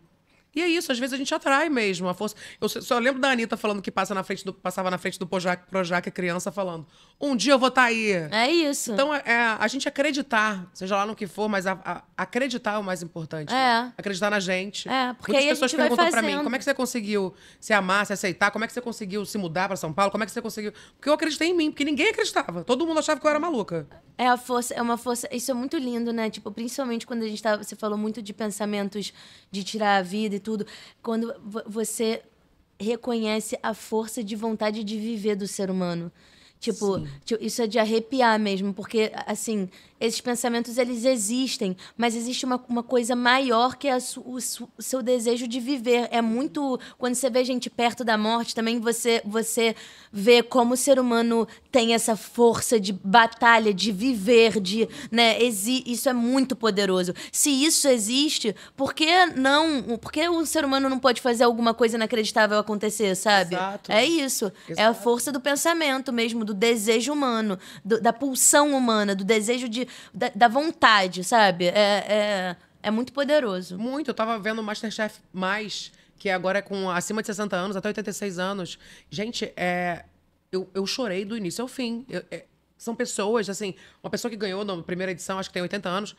E é isso, às vezes a gente atrai mesmo a força. Eu só lembro da Anitta falando que passa na frente do, passava na frente do Projac, Projac criança falando: um dia eu vou estar tá aí. É isso. Então, é, é, a gente acreditar, seja lá no que for, mas a, a, acreditar é o mais importante. Né? É. Né? Acreditar na gente. É, porque Muitas aí pessoas a gente perguntam para mim: como é que você conseguiu se amar, se aceitar? Como é que você conseguiu se mudar para São Paulo? Como é que você conseguiu. Porque eu acreditei em mim, porque ninguém acreditava. Todo mundo achava que eu era maluca. É a força, é uma força. Isso é muito lindo, né? Tipo, principalmente quando a gente tá. Você falou muito de pensamentos de tirar a vida e tudo, quando você reconhece a força de vontade de viver do ser humano. Tipo, tipo, isso é de arrepiar mesmo, porque, assim, esses pensamentos, eles existem, mas existe uma, uma coisa maior que é o, o seu desejo de viver. É muito... Quando você vê gente perto da morte, também você, você vê como o ser humano tem essa força de batalha, de viver, de... Né, exi, isso é muito poderoso. Se isso existe, por que não... Por que o ser humano não pode fazer alguma coisa inacreditável acontecer, sabe? Exato. É isso. Exato. É a força do pensamento mesmo, do do desejo humano, do, da pulsão humana, do desejo de, da, da vontade, sabe? É, é, é, muito poderoso. Muito. Eu tava vendo Masterchef mais, que é agora é com acima de 60 anos, até 86 anos. Gente, é, eu, eu chorei do início ao fim. Eu, é, são pessoas, assim, uma pessoa que ganhou na primeira edição, acho que tem 80 anos,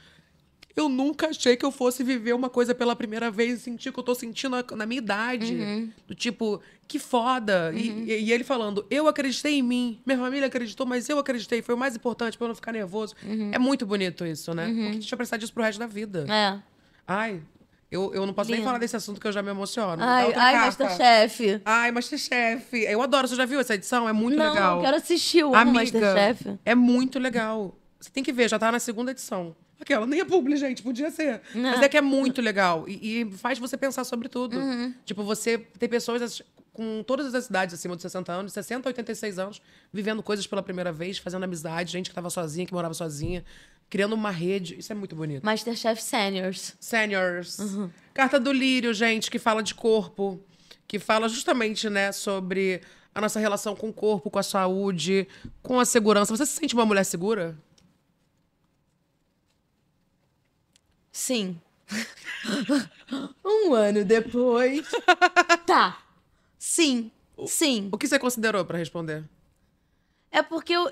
eu nunca achei que eu fosse viver uma coisa pela primeira vez e sentir o que eu tô sentindo na minha idade. Uhum. Do tipo, que foda. Uhum. E, e, ele falando, eu acreditei em mim, minha família acreditou, mas eu acreditei, foi o mais importante para eu não ficar nervoso. Uhum. É muito bonito isso, né? Uhum. Porque a gente vai precisar disso pro resto da vida. É. Ai, eu, eu não posso Lindo. nem falar desse assunto que eu já me emociono. Ai, ai Masterchef. Ai, Masterchef. Eu adoro. Você já viu essa edição? É muito não, legal. Não, quero assistir o Masterchef. É muito legal. Você tem que ver, já tá na segunda edição. Aquela, nem é publi, gente, podia ser. Não. Mas é que é muito legal. E, e faz você pensar sobre tudo. Uhum. Tipo, você tem pessoas com todas as idades acima de 60 anos, 60 86 anos, vivendo coisas pela primeira vez, fazendo amizade, gente que estava sozinha, que morava sozinha, criando uma rede. Isso é muito bonito. Masterchef Seniors. Seniors. Uhum. Carta do Lírio, gente, que fala de corpo, que fala justamente, né, sobre a nossa relação com o corpo, com a saúde, com a segurança. Você se sente uma mulher segura? Sim. um ano depois. tá. Sim. O, Sim. O que você considerou para responder? É porque eu.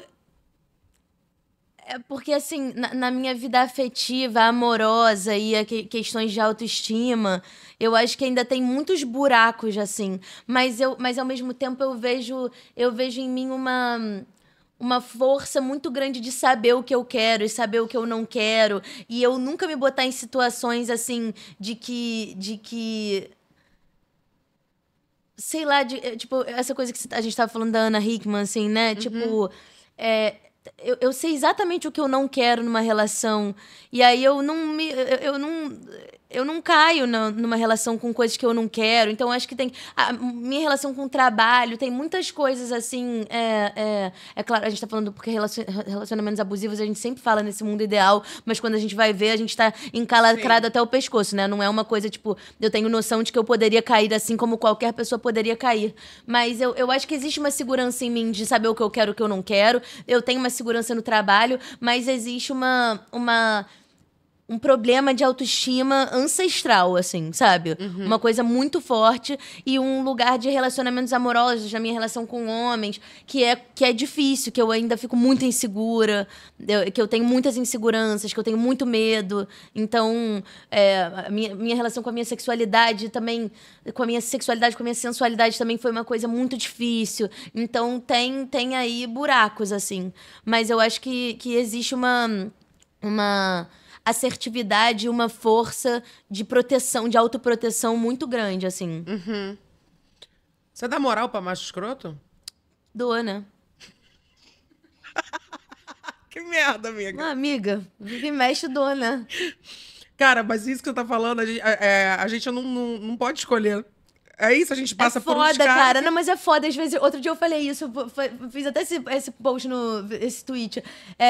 É porque, assim, na, na minha vida afetiva, amorosa e que, questões de autoestima, eu acho que ainda tem muitos buracos, assim. Mas, eu, mas ao mesmo tempo eu vejo, eu vejo em mim uma uma força muito grande de saber o que eu quero e saber o que eu não quero. E eu nunca me botar em situações assim de que. de que. Sei lá, de, eh, tipo, essa coisa que a gente estava falando da Ana Hickman, assim, né? Uhum. Tipo. É, eu, eu sei exatamente o que eu não quero numa relação. E aí eu não me. Eu, eu não eu não caio na, numa relação com coisas que eu não quero. Então, acho que tem. A minha relação com o trabalho, tem muitas coisas assim. É, é, é claro, a gente tá falando porque relacionamentos abusivos a gente sempre fala nesse mundo ideal, mas quando a gente vai ver, a gente tá encalacrado Sim. até o pescoço, né? Não é uma coisa tipo, eu tenho noção de que eu poderia cair assim como qualquer pessoa poderia cair. Mas eu, eu acho que existe uma segurança em mim de saber o que eu quero e o que eu não quero. Eu tenho uma segurança no trabalho, mas existe uma. uma um problema de autoestima ancestral, assim, sabe? Uhum. Uma coisa muito forte e um lugar de relacionamentos amorosos, da minha relação com homens, que é, que é difícil, que eu ainda fico muito insegura, eu, que eu tenho muitas inseguranças, que eu tenho muito medo. Então, é, minha, minha relação com a minha sexualidade também, com a minha sexualidade, com a minha sensualidade também foi uma coisa muito difícil. Então, tem, tem aí buracos, assim. Mas eu acho que, que existe uma... uma assertividade e uma força de proteção, de autoproteção muito grande, assim. Uhum. Você dá moral pra macho escroto? Doa, né? que merda, amiga. Ah, amiga, mexe doa, né? Cara, mas isso que eu tô falando, a gente, é, é a gente não, não, não pode escolher é isso, a gente passa é foda, por uns cara. cara. Não, mas é foda. Às vezes, outro dia eu falei isso, fiz até esse, esse post no. esse tweet. É,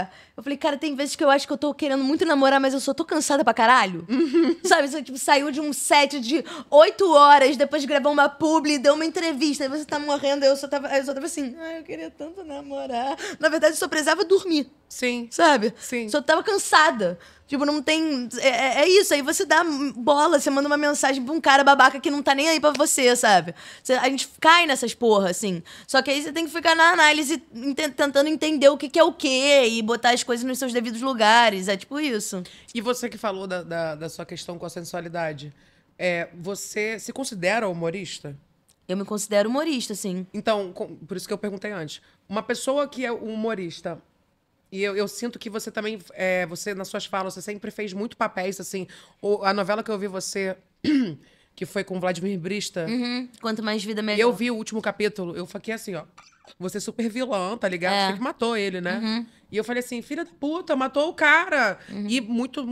é, eu falei, cara, tem vezes que eu acho que eu tô querendo muito namorar, mas eu só tô cansada pra caralho. Uhum. Sabe? Você tipo, saiu de um set de oito horas, depois gravou uma publi, deu uma entrevista, aí você tá morrendo, eu só tava, eu só tava assim, ai, eu queria tanto namorar. Na verdade, eu só precisava dormir. Sim. Sabe? Sim. Só tava cansada. Tipo, não tem. É, é, é, isso, aí você dá bola, você manda uma mensagem pra um cara babaca que não tá nem aí pra você, sabe? Você, a gente cai nessas porra, assim. Só que aí você tem que ficar na análise ent tentando entender o que, que, é o quê e botar as coisas nos seus devidos lugares. É tipo isso. E você que falou da, da, da sua questão com a sensualidade, é, você se considera humorista? Eu me considero humorista, sim. Então, por isso que eu perguntei antes. Uma pessoa que é um humorista, e eu, eu, sinto que você também, é, você nas suas falas, você sempre fez muito papéis, assim. O, a novela que eu vi você, que foi com Vladimir Brista. Uhum. Quanto mais vida, melhor. Eu vi o último capítulo, eu fiquei assim, ó. Você é super vilã, tá ligado? É. Você que matou ele, né? Uhum. E eu falei assim, filha da puta, matou o cara. Uhum. E muito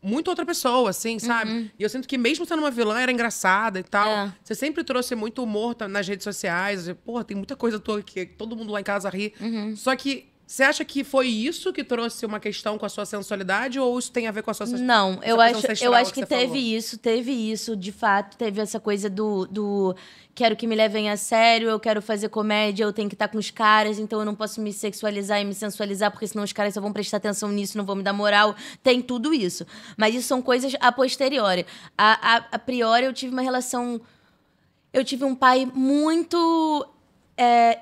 muito outra pessoa, assim, sabe? Uhum. E eu sinto que mesmo sendo uma vilã, era engraçada e tal. É. Você sempre trouxe muito humor nas redes sociais. Pô, tem muita coisa tua que todo mundo lá em casa ri. Uhum. Só que você acha que foi isso que trouxe uma questão com a sua sensualidade ou isso tem a ver com a sua Não, eu acho, eu acho que, que teve falou? isso, teve isso, de fato, teve essa coisa do, do quero que me levem a sério, eu quero fazer comédia, eu tenho que estar com os caras, então eu não posso me sexualizar e me sensualizar, porque senão os caras só vão prestar atenção nisso, não vão me dar moral. Tem tudo isso. Mas isso são coisas a posteriori. A, a, a priori, eu tive uma relação. Eu tive um pai muito é,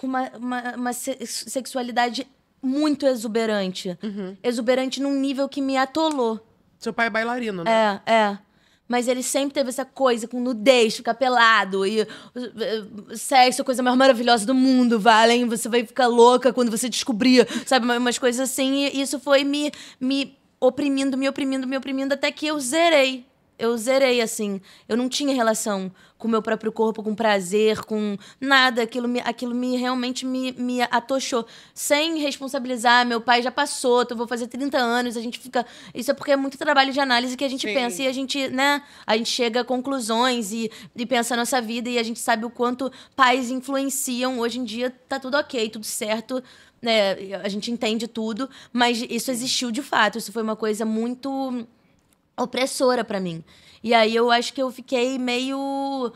com uma, uma, uma sexualidade muito exuberante. Uhum. Exuberante num nível que me atolou. Seu pai é bailarino, né? É, é. Mas ele sempre teve essa coisa com nudez, ficar pelado e uh, uh, sexo, a coisa mais maravilhosa do mundo, valem, você vai ficar louca quando você descobrir, sabe, umas coisas assim. E isso foi me, me oprimindo, me oprimindo, me oprimindo, até que eu zerei eu zerei, assim. Eu não tinha relação com o meu próprio corpo, com prazer, com nada. Aquilo me, aquilo me realmente me, me atochou. Sem responsabilizar, meu pai já passou, então eu vou fazer 30 anos, a gente fica. Isso é porque é muito trabalho de análise que a gente Sim. pensa e a gente, né? A gente chega a conclusões e, e pensa a nossa vida e a gente sabe o quanto pais influenciam. Hoje em dia tá tudo ok, tudo certo. Né, a gente entende tudo, mas isso existiu de fato. Isso foi uma coisa muito opressora para mim. E aí eu acho que eu fiquei meio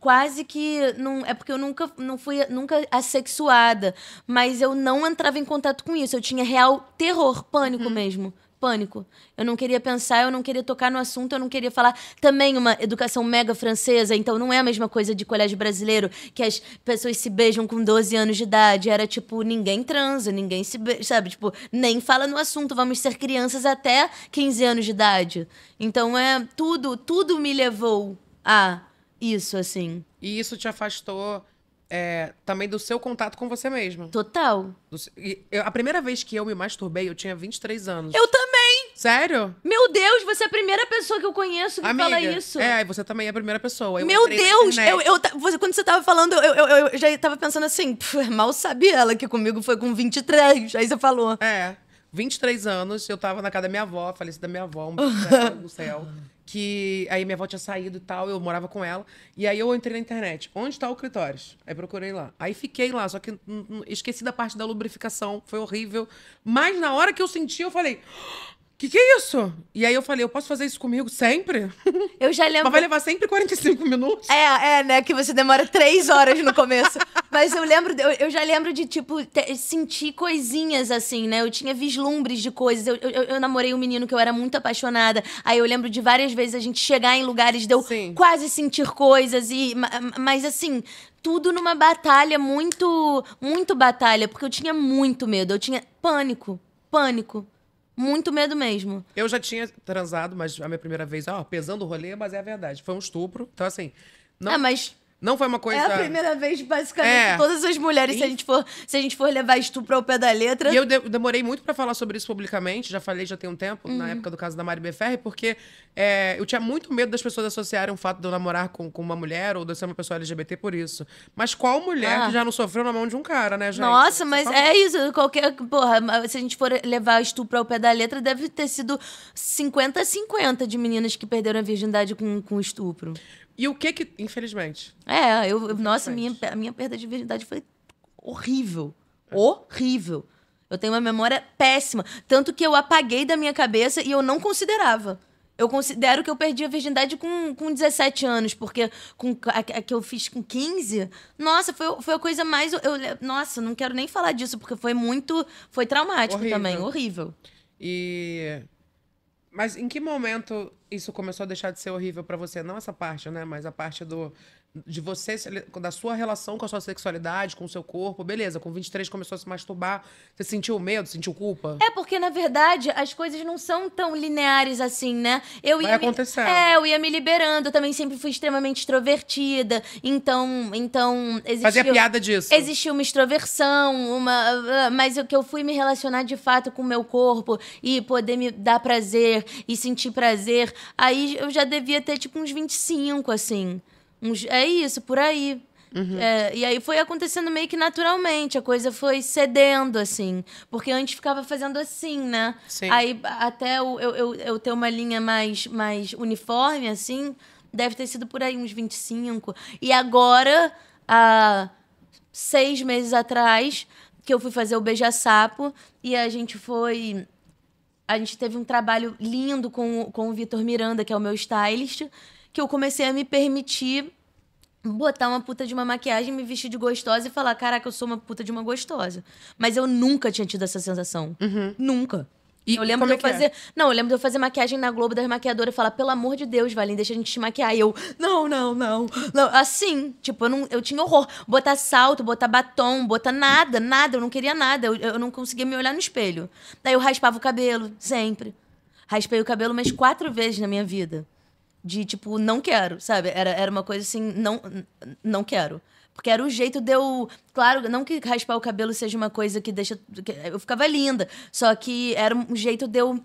quase que não é porque eu nunca não fui nunca assexuada, mas eu não entrava em contato com isso. Eu tinha real terror, pânico uhum. mesmo pânico. Eu não queria pensar, eu não queria tocar no assunto, eu não queria falar. Também uma educação mega francesa, então não é a mesma coisa de colégio brasileiro, que as pessoas se beijam com 12 anos de idade. Era tipo, ninguém transa, ninguém se beija, sabe? Tipo, nem fala no assunto, vamos ser crianças até 15 anos de idade. Então é tudo, tudo me levou a isso, assim. E isso te afastou é, também do seu contato com você mesma. Total. Do, eu, a primeira vez que eu me masturbei, eu tinha 23 anos. Eu também! Sério? Meu Deus, você é a primeira pessoa que eu conheço que Amiga, fala isso. É, você também é a primeira pessoa. Eu Meu Deus! Eu, eu, você, quando você tava falando, eu, eu, eu já tava pensando assim, pff, mal sabia ela que comigo foi com 23. Aí você falou. É. 23 anos, eu tava na casa da minha avó, faleci da minha avó, um do céu. Que aí minha avó tinha saído e tal, eu morava com ela. E aí eu entrei na internet. Onde tá o clitóris? Aí procurei lá. Aí fiquei lá, só que esqueci da parte da lubrificação, foi horrível. Mas na hora que eu senti, eu falei que que é isso? E aí eu falei, eu posso fazer isso comigo sempre? Eu já lembro. Mas vai levar sempre 45 minutos? É, é, né? Que você demora três horas no começo. Mas eu lembro, eu, eu já lembro de, tipo, sentir coisinhas assim, né? Eu tinha vislumbres de coisas. Eu, eu, eu, namorei um menino que eu era muito apaixonada. Aí eu lembro de várias vezes a gente chegar em lugares de eu quase sentir coisas. e Mas assim, tudo numa batalha muito, muito batalha, porque eu tinha muito medo. Eu tinha pânico, pânico muito medo mesmo. Eu já tinha transado, mas a minha primeira vez, ó, pesando o rolê, mas é a verdade. Foi um estupro. Então, assim. Não... É, mas não foi uma coisa. É a primeira vez, basicamente, é. todas as mulheres, se a, gente for, se a gente for levar estupro ao pé da letra. E eu de demorei muito para falar sobre isso publicamente, já falei já tem um tempo, uhum. na época do caso da Mari Beferri, porque é, eu tinha muito medo das pessoas associarem o fato de eu namorar com, com uma mulher ou de eu ser uma pessoa LGBT por isso. Mas qual mulher ah. que já não sofreu na mão de um cara, né, gente? Nossa, mas fala... é isso. Qualquer. Porra, se a gente for levar estupro ao pé da letra, deve ter sido 50-50 de meninas que perderam a virgindade com, com estupro. E o que que, infelizmente. É, eu, infelizmente. nossa, minha, a minha perda de virgindade foi horrível. Horrível. Eu tenho uma memória péssima. Tanto que eu apaguei da minha cabeça e eu não considerava. Eu considero que eu perdi a virgindade com, com 17 anos, porque com a, a que eu fiz com 15, nossa, foi, foi a coisa mais. Eu, nossa, não quero nem falar disso, porque foi muito. Foi traumático horrível. também, horrível. E mas em que momento isso começou a deixar de ser horrível para você? Não essa parte, né? Mas a parte do de você, da sua relação com a sua sexualidade, com o seu corpo, beleza, com 23 começou a se masturbar, você sentiu medo, sentiu culpa? É porque, na verdade, as coisas não são tão lineares assim, né? Eu Vai ia acontecer. Me... É, eu ia me liberando, eu também sempre fui extremamente extrovertida, então, então existiu... Fazia piada disso. existia uma extroversão, uma... Ah, mas o que eu fui me relacionar de fato com o meu corpo e poder me dar prazer e sentir prazer, aí eu já devia ter, tipo, uns 25, assim é isso, por aí. Uhum. É, e aí foi acontecendo meio que naturalmente, a coisa foi cedendo, assim. Porque antes ficava fazendo assim, né? Sim. Aí até eu, eu, eu ter uma linha mais, mais uniforme, assim, deve ter sido por aí uns 25. E agora, há seis meses atrás, que eu fui fazer o Beija-Sapo, e a gente foi a gente teve um trabalho lindo com, com o Vitor Miranda, que é o meu stylist, que eu comecei a me permitir botar uma puta de uma maquiagem, me vestir de gostosa e falar: caraca, eu sou uma puta de uma gostosa. Mas eu nunca tinha tido essa sensação. Uhum. Nunca. E eu lembro de é eu é? fazer. É? Não, eu lembro de eu fazer maquiagem na Globo das maquiadoras e falar, pelo amor de Deus, Valim, deixa a gente te maquiar. E eu, não, não, não, não. Assim, tipo, eu, não, eu tinha horror. Botar salto, botar batom, botar nada, nada, eu não queria nada. Eu, eu não conseguia me olhar no espelho. Daí eu raspava o cabelo, sempre. Raspei o cabelo umas quatro vezes na minha vida de tipo, não quero, sabe? Era, era uma coisa assim, não, não quero. Porque era o jeito de eu. Claro, não que raspar o cabelo seja uma coisa que deixa. Eu ficava linda. Só que era um jeito de eu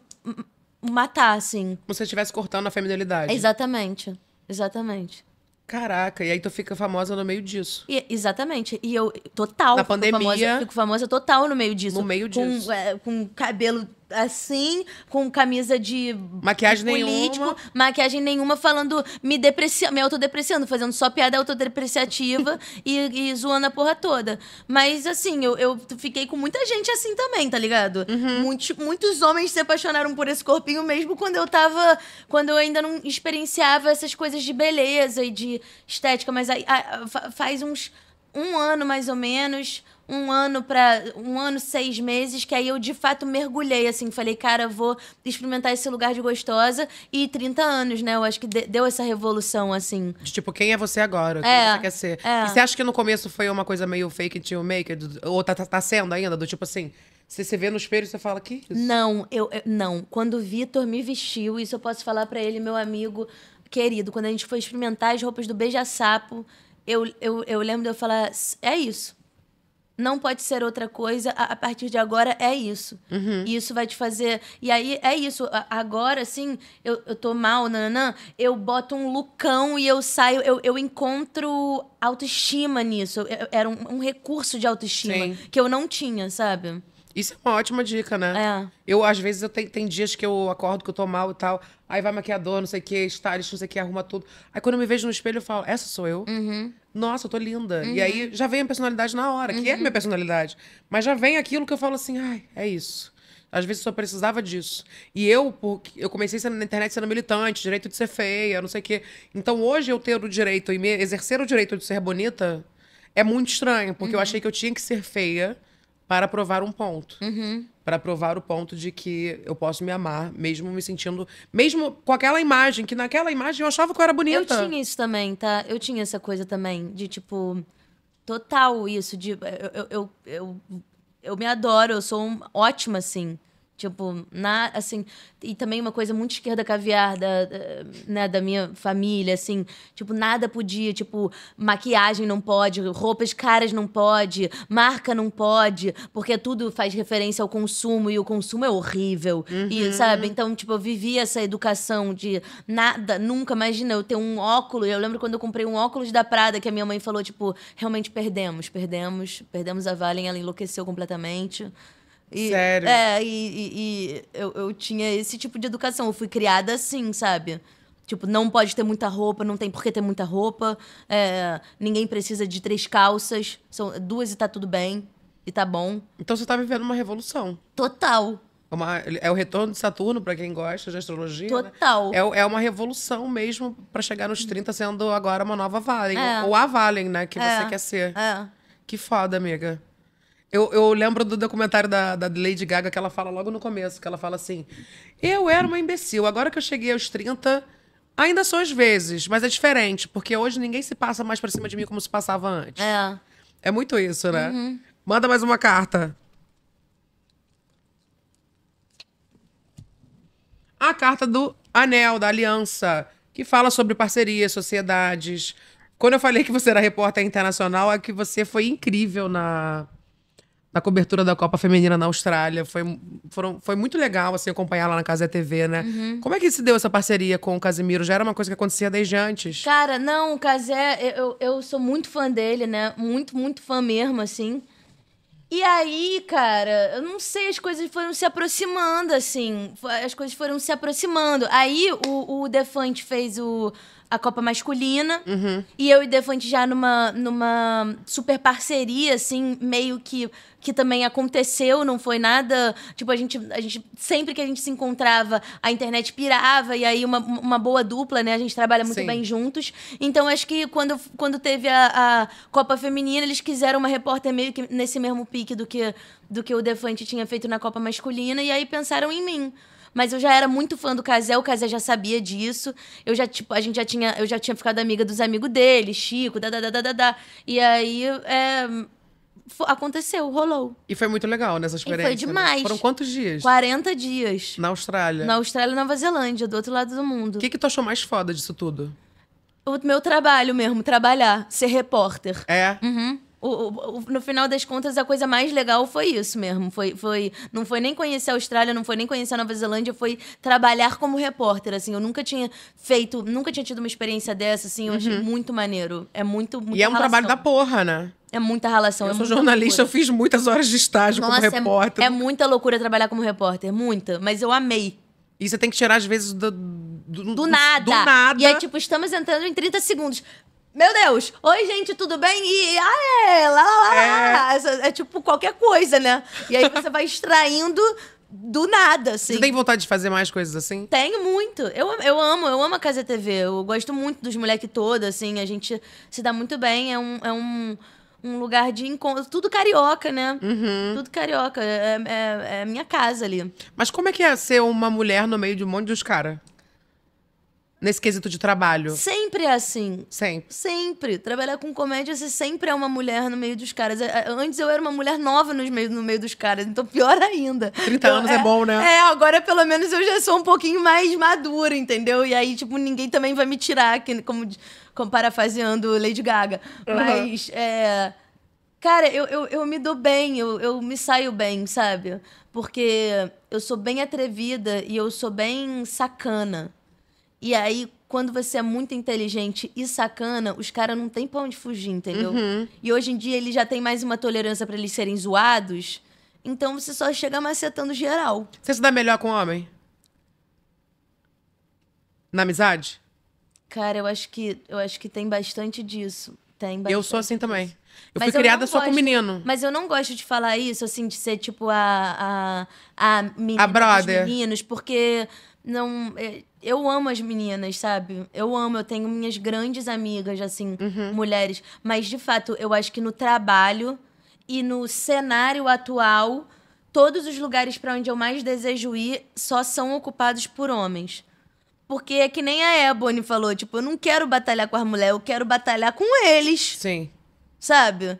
matar, assim. Como se você estivesse cortando a feminilidade. Exatamente. Exatamente. Caraca, e aí tu fica famosa no meio disso. E, exatamente. E eu, total. Na pandemia. Famosa, fico famosa total no meio disso. No meio disso. Com, é, com cabelo assim, com camisa de maquiagem político, nenhuma. maquiagem nenhuma, falando, me deprecia, me autodepreciando, fazendo só piada autodepreciativa e, e zoando a porra toda. Mas assim, eu, eu fiquei com muita gente assim também, tá ligado? Uhum. Muitos, muitos homens se apaixonaram por esse corpinho mesmo quando eu tava. Quando eu ainda não experienciava essas coisas de beleza e de estética, mas aí, aí faz uns um ano mais ou menos um ano para um ano seis meses que aí eu de fato mergulhei assim falei cara vou experimentar esse lugar de gostosa e 30 anos né eu acho que de, deu essa revolução assim de, tipo quem é você agora quem é, você quer ser é. e você acha que no começo foi uma coisa meio fake it make ou tá, tá, tá sendo ainda do tipo assim você se vê no espelho e você fala que isso? não eu, eu não quando o Vitor me vestiu isso eu posso falar para ele meu amigo querido quando a gente foi experimentar as roupas do beija sapo eu, eu, eu lembro de eu falar é isso não pode ser outra coisa, a, a partir de agora é isso. Uhum. E isso vai te fazer. E aí é isso. Agora, assim, eu, eu tô mal, nananã, eu boto um lucão e eu saio, eu, eu encontro autoestima nisso. Eu, era um, um, recurso de autoestima Sim. que eu não tinha, sabe? Isso é uma ótima dica, né? É. Eu, às vezes, eu tenho, tem dias que eu acordo que eu tô mal e tal. Aí vai maquiador, não sei o que, stylist, não sei o que, arruma tudo. Aí quando eu me vejo no espelho, eu falo, essa sou eu. Uhum nossa, eu tô linda. Uhum. E aí uhum. já vem a personalidade na hora, que é a minha uhum. personalidade. Mas já vem aquilo que eu falo assim, ai, é isso. Às vezes só precisava disso. E eu, porque eu comecei na internet sendo militante, direito de ser feia, não sei o quê. Então hoje eu ter o direito e exercer o direito de ser bonita é muito estranho, porque uhum. eu achei que eu tinha que ser feia para provar um ponto. Uhum. Para provar o ponto de que eu posso me amar, mesmo me sentindo. Mesmo com aquela imagem, que naquela imagem eu achava que eu era bonita. Eu tinha isso também, tá? Eu tinha essa coisa também, de tipo. Total isso, de. Eu, eu, eu, eu, eu me adoro, eu sou um, ótima assim. Tipo, na, assim, e também uma coisa muito esquerda caviar da, da, né, da minha família, assim, tipo, nada podia, tipo, maquiagem não pode, roupas caras não pode, marca não pode, porque tudo faz referência ao consumo e o consumo é horrível. Uhum. E, sabe? Então, tipo, eu vivi essa educação de nada, nunca, imagina eu ter um óculos, eu lembro quando eu comprei um óculos da Prada que a minha mãe falou, tipo, realmente perdemos, perdemos, perdemos a Valen, ela enlouqueceu completamente. E, Sério? É, e, e, e eu, eu tinha esse tipo de educação. Eu fui criada assim, sabe? Tipo, não pode ter muita roupa, não tem por que ter muita roupa. É, ninguém precisa de três calças. São duas e tá tudo bem. E tá bom. Então você tá vivendo uma revolução. Total. Uma, é o retorno de Saturno, para quem gosta de astrologia. Né? Total. Né? É, é uma revolução mesmo para chegar nos 30, sendo agora uma nova Valen. É. Ou a Valen, né? Que é. você quer ser. É. Que foda, amiga. Eu, eu, lembro do documentário da, da, Lady Gaga que ela fala logo no começo, que ela fala assim: Eu era uma imbecil, agora que eu cheguei aos 30, ainda sou às vezes, mas é diferente, porque hoje ninguém se passa mais pra cima de mim como se passava antes. É. É muito isso, né? Uhum. Manda mais uma carta. A carta do Anel, da Aliança, que fala sobre parcerias, sociedades. Quando eu falei que você era repórter internacional, é que você foi incrível na na cobertura da Copa Feminina na Austrália. Foi, foram, foi muito legal, assim, acompanhar lá na Casa TV, né? Uhum. Como é que se deu essa parceria com o Casimiro? Já era uma coisa que acontecia desde antes? Cara, não, o Casé, eu, eu sou muito fã dele, né? Muito, muito fã mesmo, assim. E aí, cara, eu não sei, as coisas foram se aproximando, assim. As coisas foram se aproximando. Aí o, o Defante fez o, a Copa Masculina. Uhum. E eu e Defante já numa, numa super parceria, assim, meio que que também aconteceu, não foi nada. Tipo, a gente, a gente sempre que a gente se encontrava, a internet pirava, e aí uma, uma boa dupla, né? A gente trabalha muito Sim. bem juntos. Então, acho que quando, quando teve a, a Copa Feminina, eles quiseram uma repórter meio que nesse mesmo pique do que, do que o Defante tinha feito na Copa Masculina, e aí pensaram em mim mas eu já era muito fã do Casé, o Casé já sabia disso. Eu já, tipo, a gente já tinha, eu já tinha ficado amiga dos amigos dele, Chico, da da da da da. E aí, é, aconteceu, rolou. E foi muito legal nessa experiência. E foi né? demais. Né? Foram quantos dias? 40 dias. Na Austrália. Na Austrália e Nova Zelândia, do outro lado do mundo. O que, que tu achou mais foda disso tudo? O meu trabalho mesmo, trabalhar, ser repórter. É. Uhum. O, o, no final das contas, a coisa mais legal foi isso mesmo. Foi, foi, não foi nem conhecer a Austrália, não foi nem conhecer a Nova Zelândia, foi trabalhar como repórter, assim. Eu nunca tinha feito, nunca tinha tido uma experiência dessa, assim. Eu uhum. achei muito maneiro. É muito, muito E é um relação. trabalho da porra, né? É muita relação. Eu é sou jornalista, loucura. eu fiz muitas horas de estágio Nossa, como é repórter. É, é muita loucura trabalhar como repórter, muita. Mas eu amei. E você tem que tirar, às vezes, do, do, do, nada. do, nada. E é tipo, estamos entrando em 30 segundos. Meu Deus! Oi, gente, tudo bem? E ah, é, lá, lá, lá, é. é tipo qualquer coisa, né? E aí você vai extraindo do nada, assim. Você tem vontade de fazer mais coisas assim? Tenho muito. Eu, eu amo, eu amo a Casa TV. Eu gosto muito dos moleques todos, assim. A gente se dá muito bem. É um, é um, um lugar de encontro. Tudo carioca, né? Uhum. Tudo carioca. É, é, é minha casa ali. Mas como é que é ser uma mulher no meio de um monte de caras? nesse quesito de trabalho. Sempre é assim. Sempre. Sempre. Trabalhar com comédia, você sempre é uma mulher no meio dos caras. É, é, antes eu era uma mulher nova no meio, no meio dos caras, então pior ainda. 30 então, anos é, é, bom, né? É, agora pelo menos eu já sou um pouquinho mais madura, entendeu? E aí, tipo, ninguém também vai me tirar, como, como Lady Gaga. Uhum. Mas, é... Cara, eu, eu, eu me dou bem, eu, eu me saio bem, sabe? Porque eu sou bem atrevida e eu sou bem sacana. E aí, quando você é muito inteligente e sacana, os caras não tem pra onde fugir, entendeu? Uhum. E hoje em dia ele já tem mais uma tolerância para eles serem zoados. Então você só chega macetando geral. Você se dá melhor com homem? Na amizade? Cara, eu acho que eu acho que tem bastante disso. Tem bastante Eu sou assim disso. também. Eu mas fui criada só com menino. Mas eu não gosto de falar isso, assim, de ser tipo a. a, a menina a brother. meninos, porque não. É, eu amo as meninas, sabe? Eu amo, eu tenho minhas grandes amigas, assim, uhum. mulheres. Mas, de fato, eu acho que no trabalho e no cenário atual, todos os lugares para onde eu mais desejo ir só são ocupados por homens. Porque é que nem a Ebony falou, tipo, eu não quero batalhar com as mulheres, eu quero batalhar com eles. Sim. Sabe?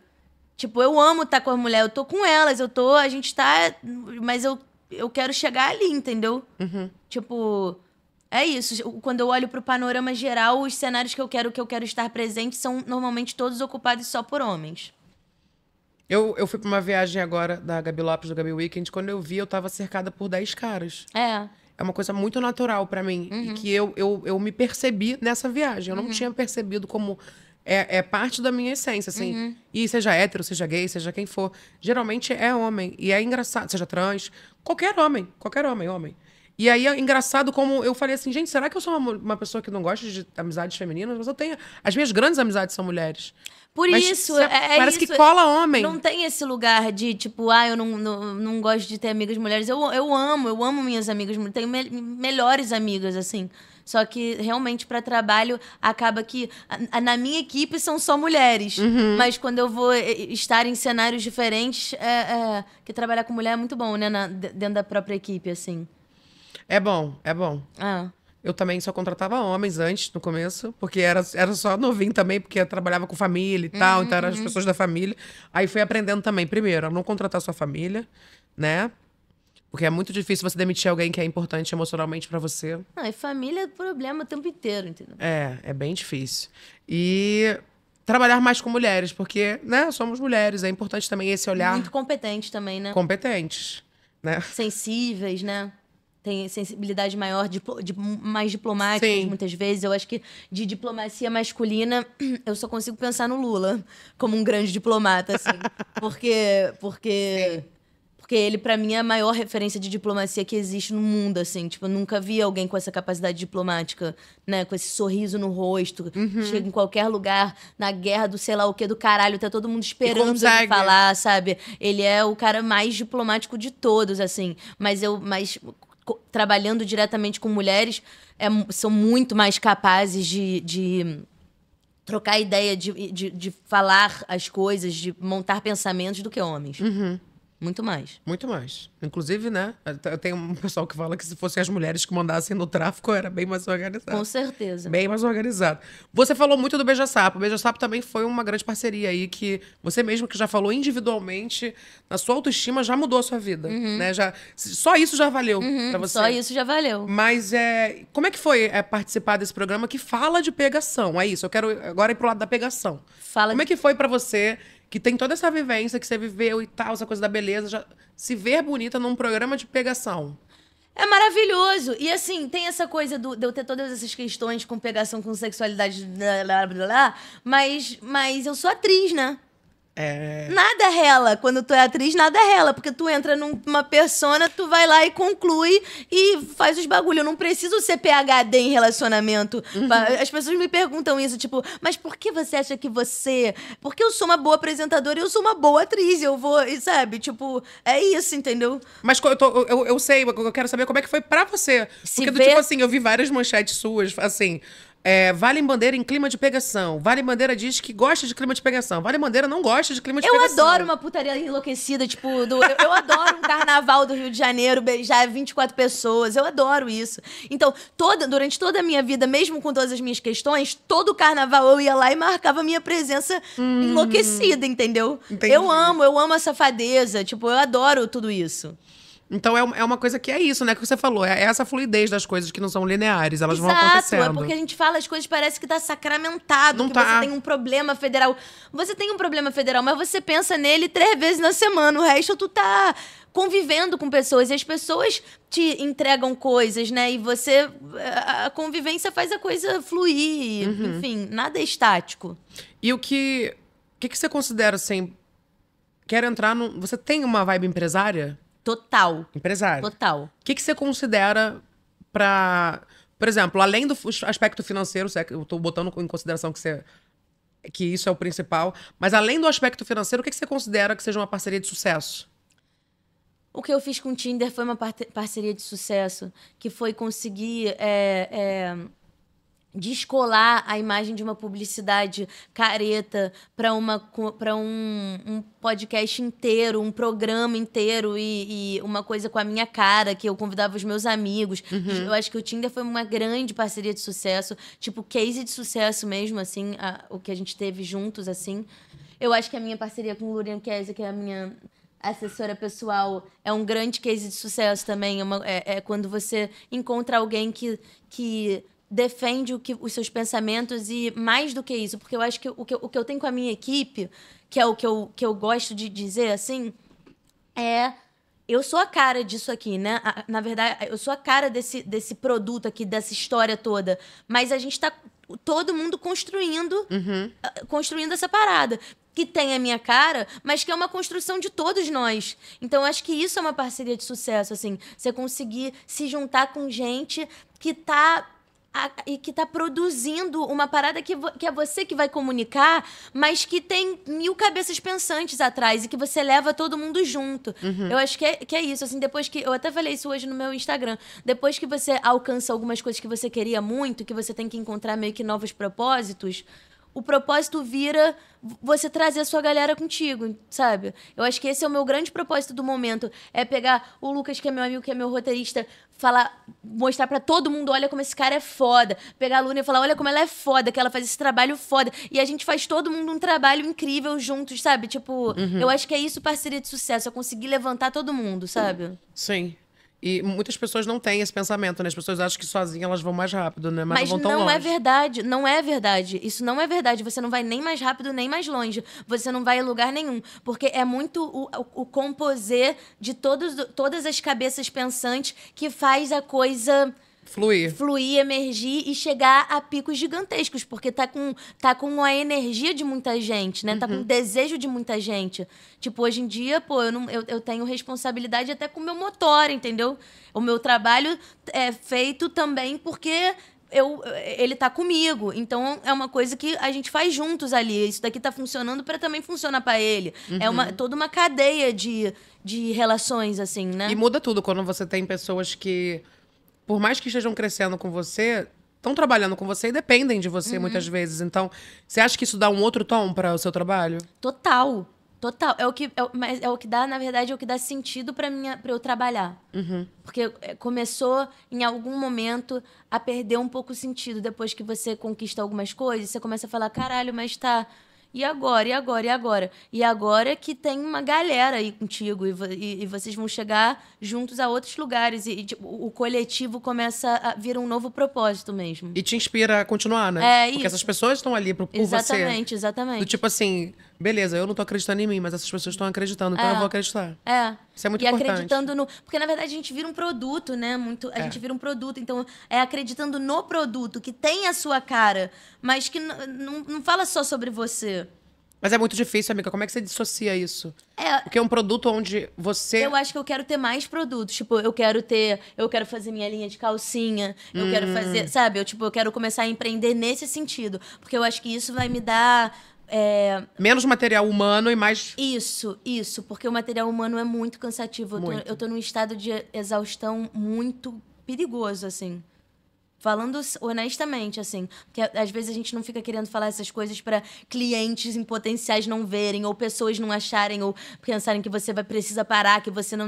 Tipo, eu amo estar tá com as mulheres, eu tô com elas, eu tô, a gente tá, mas eu eu quero chegar ali, entendeu? Uhum. Tipo, é isso. Quando eu olho para o panorama geral, os cenários que eu quero que eu quero estar presente são normalmente todos ocupados só por homens. Eu, eu fui pra uma viagem agora da Gabi Lopes, do Gabi Weekend. Quando eu vi, eu tava cercada por 10 caras. É. É uma coisa muito natural para mim. Uhum. E que eu, eu, eu me percebi nessa viagem. Eu não uhum. tinha percebido como é, é, parte da minha essência, assim. Uhum. E seja hétero, seja gay, seja quem for. Geralmente é homem. E é engraçado. Seja trans. Qualquer homem. Qualquer homem, homem. E aí é engraçado como eu falei assim, gente, será que eu sou uma, uma pessoa que não gosta de amizades femininas? Mas eu tenho. As minhas grandes amizades são mulheres. Por Mas isso, é, é, parece isso. que cola homem. Não tem esse lugar de tipo, ah, eu não, não, não gosto de ter amigas mulheres. Eu, eu amo, eu amo minhas amigas mulheres. Tenho me melhores amigas, assim. Só que realmente para trabalho acaba que na minha equipe são só mulheres, uhum. mas quando eu vou estar em cenários diferentes, é, é, que trabalhar com mulher é muito bom, né, na, dentro da própria equipe assim. É bom, é bom. Ah. Eu também só contratava homens antes, no começo, porque era, era só novinho também, porque eu trabalhava com família e tal, uhum, então eram as uhum. pessoas da família. Aí fui aprendendo também, primeiro, a não contratar sua família, né? Porque é muito difícil você demitir alguém que é importante emocionalmente para você. Não, e família é problema o tempo inteiro, entendeu? É, é bem difícil. E trabalhar mais com mulheres, porque, né, somos mulheres, é importante também esse olhar. Muito competente também, né? Competentes, né? Sensíveis, né? tem sensibilidade maior, diplo, de, mais diplomática muitas vezes. Eu acho que de diplomacia masculina, eu só consigo pensar no Lula como um grande diplomata, assim. porque. Porque. Sim. Porque ele, para mim, é a maior referência de diplomacia que existe no mundo, assim. Tipo, eu nunca vi alguém com essa capacidade diplomática, né? Com esse sorriso no rosto. Uhum. Chega em qualquer lugar, na guerra do sei lá o que do caralho, tá todo mundo esperando ele falar, sabe? Ele é o cara mais diplomático de todos, assim. Mas eu. Mas trabalhando diretamente com mulheres é, são muito mais capazes de, de trocar ideia, de, de, de, falar as coisas, de montar pensamentos do que homens. Uhum. Muito mais. Muito mais. Inclusive, né? Eu tenho um pessoal que fala que se fossem as mulheres que mandassem no tráfico, era bem mais organizado. Com certeza. Bem mais organizado. Você falou muito do Beija Sapo. O Beija Sapo também foi uma grande parceria aí que você mesmo que já falou individualmente, na sua autoestima já mudou a sua vida, uhum. né? Já, só isso já valeu uhum, para você. Só isso já valeu. Mas é, como é que foi é, participar desse programa que fala de pegação? É isso, eu quero agora ir pro lado da pegação. Fala Como é de... é que foi para você que tem toda essa vivência que você viveu e tal, essa coisa da beleza, já se ver bonita num programa de pegação. É maravilhoso. E assim, tem essa coisa do, de eu ter todas essas questões com pegação, com sexualidade, blá, blá, blá, blá, mas, mas eu sou atriz, né? É... Nada rela. Quando tu é atriz, nada rela. Porque tu entra numa persona, tu vai lá e conclui e faz os bagulho. Eu não preciso ser PHD em relacionamento. Uhum. As pessoas me perguntam isso, tipo, mas por que você acha que você. Porque eu sou uma boa apresentadora eu sou uma boa atriz. Eu vou, e sabe? Tipo, é isso, entendeu? Mas eu, tô, eu, eu sei, eu quero saber como é que foi pra você. Se porque, do, tipo assim, eu vi várias manchetes suas, assim. É, vale Bandeira em clima de pegação. Vale Bandeira diz que gosta de clima de pegação. Vale Bandeira não gosta de clima de eu pegação. Eu adoro uma putaria enlouquecida, tipo, do, eu, eu, adoro um carnaval do Rio de Janeiro beijar é 24 pessoas. Eu adoro isso. Então, toda, durante toda a minha vida, mesmo com todas as minhas questões, todo carnaval eu ia lá e marcava minha presença hum, enlouquecida, entendeu? Entendi. Eu amo, eu amo a safadeza. Tipo, eu adoro tudo isso. Então é, é uma coisa que é isso, né? Que você falou. É, é essa fluidez das coisas que não são lineares. Elas Exato, vão é acontecendo. É porque a gente fala, as coisas parece que tá sacramentado. Não que tá. você tem um problema federal. Você tem um problema federal, mas você pensa nele três vezes na semana. O resto tu tá convivendo com pessoas. E as pessoas te entregam coisas, né? E você. A convivência faz a coisa fluir. Uhum. Enfim, nada é estático. E o que. O que, que você considera assim? quero entrar no. Você tem uma vibe empresária? Total. Empresário. Total. O que, que você considera para. Por exemplo, além do aspecto financeiro, é eu estou botando em consideração que você que isso é o principal, mas além do aspecto financeiro, o que, que você considera que seja uma parceria de sucesso? O que eu fiz com o Tinder foi uma par parceria de sucesso, que foi conseguir é, é descolar a imagem de uma publicidade careta para uma para um, um, podcast inteiro, um programa inteiro e, e, uma coisa com a minha cara que eu convidava os meus amigos. Uhum. Eu acho que o Tinder foi uma grande parceria de sucesso, tipo case de sucesso mesmo, assim, a, o que a gente teve juntos, assim. Eu acho que a minha parceria com o Lurian Kese, que é a minha assessora pessoal é um grande case de sucesso também. É, uma, é, é, quando você encontra alguém que, que defende o que, os seus pensamentos e mais do que isso, porque eu acho que o que, o que eu tenho com a minha equipe, que é o que eu, que eu gosto de dizer, assim, é eu sou a cara disso aqui, né? Na verdade, eu sou a cara desse, desse produto aqui, dessa história toda. Mas a gente tá todo mundo construindo, uhum. Ah, construindo essa parada. Que tem a minha cara, mas que é uma construção de todos nós. Então, acho que isso é uma parceria de sucesso, assim. Você conseguir se juntar com gente que tá a, e que tá produzindo uma parada que, vo, que é você que vai comunicar, mas que tem mil cabeças pensantes atrás e que você leva todo mundo junto. Uhum. Eu acho que é, que é isso. Assim, depois que. Eu até falei isso hoje no meu Instagram. Depois que você alcança algumas coisas que você queria muito, que você tem que encontrar meio que novos propósitos o propósito vira você trazer a sua galera contigo, sabe? Eu acho que esse é o meu grande propósito do momento, é pegar o Lucas, que é meu amigo, que é meu roteirista, falar, mostrar para todo mundo, olha como esse cara é foda. Pegar a Luna e falar, olha como ela é foda, que ela faz esse trabalho foda. E a gente faz todo mundo um trabalho incrível juntos, sabe? Tipo, uhum. eu acho que é isso parceria de sucesso, é conseguir levantar todo mundo, sabe? Sim. E muitas pessoas não têm esse pensamento, né? As pessoas acham que sozinhas elas vão mais rápido, né? Mas, Mas não, não é verdade, não é verdade. Isso não é verdade. Você não vai nem mais rápido, nem mais longe. Você não vai a lugar nenhum. Porque é muito o, o, o composer de todos, todas as cabeças pensantes que faz a coisa Fluir. Fluir, emergir e chegar a picos gigantescos, porque tá com, tá com a energia de muita gente, né? Tá com o uhum. desejo de muita gente. Tipo, hoje em dia, pô, eu, não, eu, eu tenho responsabilidade até com o meu motor, entendeu? O meu trabalho é feito também porque eu, ele tá comigo. Então é uma coisa que a gente faz juntos ali. Isso daqui tá funcionando para também funcionar para ele. Uhum. É uma, uhum. toda uma cadeia de, de relações, assim, né? E muda tudo quando você tem pessoas que por mais que estejam crescendo com você, estão trabalhando com você e dependem de você uhum. muitas vezes. Então, você acha que isso dá um outro tom para o seu trabalho? Total. Total. É o que, é, mas é o que dá, na verdade, é o que dá sentido para minha, para eu trabalhar. Uhum. Porque é, começou em algum momento a perder um pouco o sentido depois que você conquista algumas coisas, você começa a falar, caralho, mas tá e agora, e agora, e agora? E agora é que tem uma galera aí contigo e, e, e vocês vão chegar juntos a outros lugares. E, e tipo, o coletivo começa a vir um novo propósito mesmo. E te inspira a continuar, né? É, Porque isso. essas pessoas estão ali por, por exatamente, você. Exatamente, exatamente. Do tipo assim, beleza, eu não tô acreditando em mim, mas essas pessoas estão acreditando, então é. eu vou acreditar. É. Isso é muito e importante. E acreditando no. Porque na verdade a gente vira um produto, né? Muito... A é. gente vira um produto. Então é acreditando no produto, que tem a sua cara, mas que não fala só sobre você. Mas é muito difícil, amiga. Como é que você dissocia isso? É, Porque é um produto onde você. Eu acho que eu quero ter mais produtos. Tipo, eu quero ter. Eu quero fazer minha linha de calcinha. Eu hum. quero fazer. Sabe? Eu, tipo, eu quero começar a empreender nesse sentido. Porque eu acho que isso vai me dar é... Menos material humano e mais. Isso, isso, porque o material humano é muito cansativo. Muito. Eu, tô, eu tô num estado de exaustão muito perigoso, assim. Falando honestamente, assim. Porque às vezes a gente não fica querendo falar essas coisas para clientes em potenciais não verem, ou pessoas não acharem, ou pensarem que você vai precisa parar, que você não.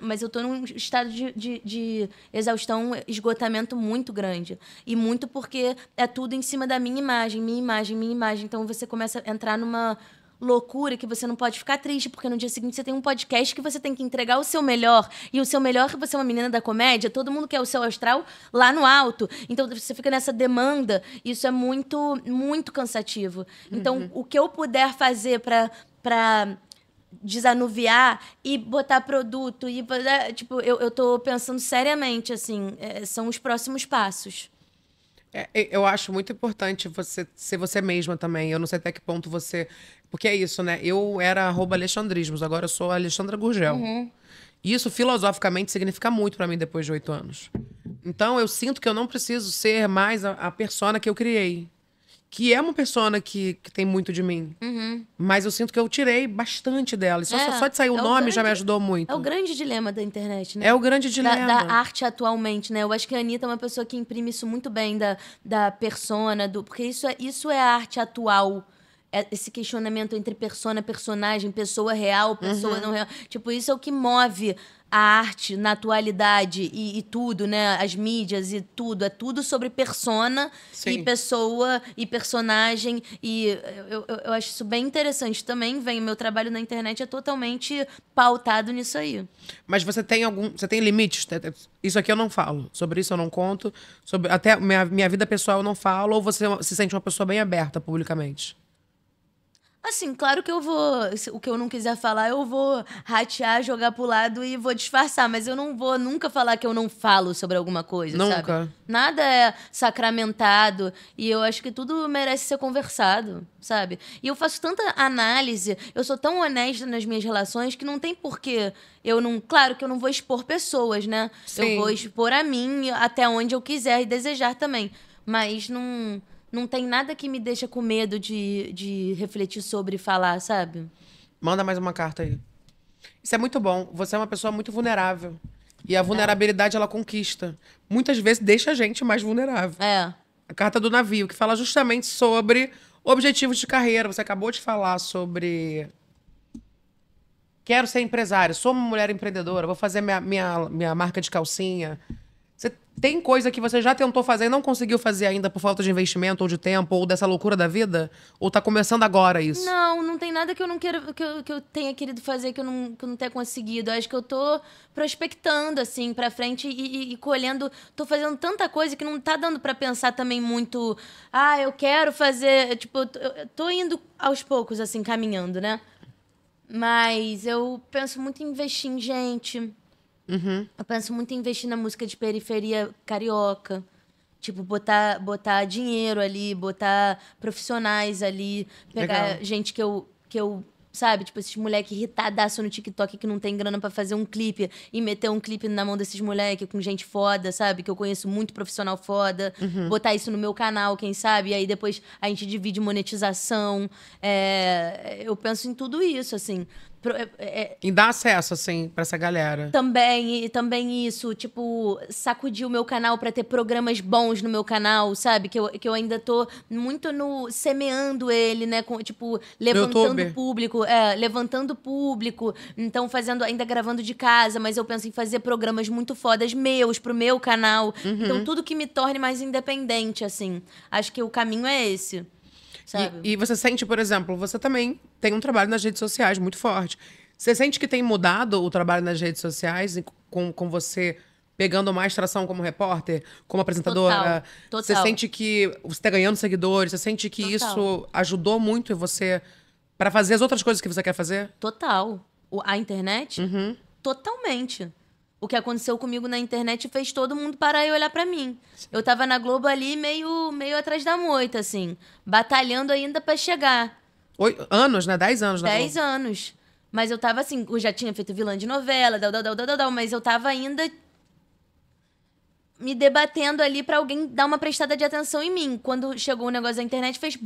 mas eu tô num estado de, de, de exaustão, esgotamento muito grande. E muito porque é tudo em cima da minha imagem, minha imagem, minha imagem. Então você começa a entrar numa loucura que você não pode ficar triste, porque no dia seguinte você tem um podcast que você tem que entregar o seu melhor. E o seu melhor que você é uma menina da comédia, todo mundo quer o seu astral lá no alto. Então você fica nessa demanda. Isso é muito, muito cansativo. Então, uhum. o que eu puder fazer para. para desanuviar e botar produto e né, tipo eu, eu tô pensando seriamente assim é, são os próximos passos é, eu acho muito importante você ser você mesma também. Eu não sei até que ponto você porque é isso, né? Eu era arroba Alexandrismos, agora eu sou Alexandra Gurgel. Uhum. Isso, filosoficamente, significa muito para mim depois de oito anos. Então, eu sinto que eu não preciso ser mais a, a persona que eu criei. Que é uma persona que, que tem muito de mim. Uhum. Mas eu sinto que eu tirei bastante dela. só, é, só de sair o é nome grande, já me ajudou muito. É o grande dilema da internet, né? É o grande dilema. Da, da, arte atualmente, né? Eu acho que a Anitta é uma pessoa que imprime isso muito bem da, da persona, do, porque isso é, isso é a arte atual é esse questionamento entre persona, personagem, pessoa real, pessoa uhum. não real. Tipo, isso é o que move a arte na atualidade e, e, tudo, né? As mídias e tudo. É tudo sobre persona Sim. e pessoa e personagem. E eu, eu, eu acho isso bem interessante também. Vem, meu trabalho na internet é totalmente pautado nisso aí. Mas você tem algum. Você tem limites? Isso aqui eu não falo. Sobre isso eu não conto. Sobre, até minha, minha vida pessoal eu não falo. Ou você se sente uma pessoa bem aberta publicamente? Assim, claro que eu vou. O que eu não quiser falar, eu vou ratear, jogar pro lado e vou disfarçar. Mas eu não vou nunca falar que eu não falo sobre alguma coisa, nunca. sabe? Nada é sacramentado. E eu acho que tudo merece ser conversado, sabe? E eu faço tanta análise, eu sou tão honesta nas minhas relações que não tem porquê. Eu não. Claro que eu não vou expor pessoas, né? Sim. Eu vou expor a mim até onde eu quiser e desejar também. Mas não não tem nada que me deixa com medo de, de refletir sobre e falar, sabe? Manda mais uma carta aí. Isso é muito bom. Você é uma pessoa muito vulnerável. E a é. vulnerabilidade, ela conquista. Muitas vezes deixa a gente mais vulnerável. É. A carta do navio, que fala justamente sobre objetivos de carreira. Você acabou de falar sobre. Quero ser empresário, sou uma mulher empreendedora, vou fazer minha, minha, minha marca de calcinha, você tem coisa que você já tentou fazer e não conseguiu fazer ainda por falta de investimento ou de tempo ou dessa loucura da vida? Ou tá começando agora isso? Não, não tem nada que eu não queira que eu, que eu tenha querido fazer que eu, não, que eu não tenha conseguido. Eu acho que eu tô prospectando, assim, pra frente e, e, e, colhendo. Tô fazendo tanta coisa que não tá dando para pensar também muito. Ah, eu quero fazer. Tipo, eu, tô indo aos poucos, assim, caminhando, né? Mas eu penso muito em investir em gente Uhum. Eu penso muito em investir na música de periferia carioca. Tipo, botar, botar dinheiro ali, botar profissionais ali, pegar Legal. gente que eu, que eu sabe? Tipo, esses moleque irritadaço no TikTok que não tem grana para fazer um clipe e meter um clipe na mão desses moleque com gente foda, sabe? Que eu conheço muito profissional foda. Uhum. Botar isso no meu canal, quem sabe? E aí depois a gente divide monetização. É... Eu penso em tudo isso, assim. É, é, é. e dar acesso, assim, pra essa galera. Também, e também isso, tipo, sacudir o meu canal para ter programas bons no meu canal, sabe? Que eu, que eu ainda tô muito no. semeando ele, né? Com, tipo, levantando público. É, levantando público. Então, fazendo, ainda gravando de casa, mas eu penso em fazer programas muito fodas meus, pro meu canal. Então, uhum. Então, tudo que me torne mais independente, assim. Acho que o caminho é esse. Sabe? E, e você sente, por exemplo, você também tem um trabalho nas redes sociais muito forte. Você sente que tem mudado o trabalho nas redes sociais com, com você pegando mais tração como repórter, como apresentadora? Total, total. Você sente que você está ganhando seguidores? Você sente que total. isso ajudou muito você para fazer as outras coisas que você quer fazer? Total. a internet? Uhum. Totalmente o que aconteceu comigo na internet fez todo mundo parar e olhar para mim. Eu tava na Globo ali meio, meio atrás da moita, assim, batalhando ainda para chegar. Oi, anos, né? Dez anos, né? Dez anos. Mas eu tava assim, eu já tinha feito vilã de novela, dal, dal, dal, dal, dal, mas eu tava ainda me debatendo ali para alguém dar uma prestada de atenção em mim. Quando chegou o um negócio da internet, fez.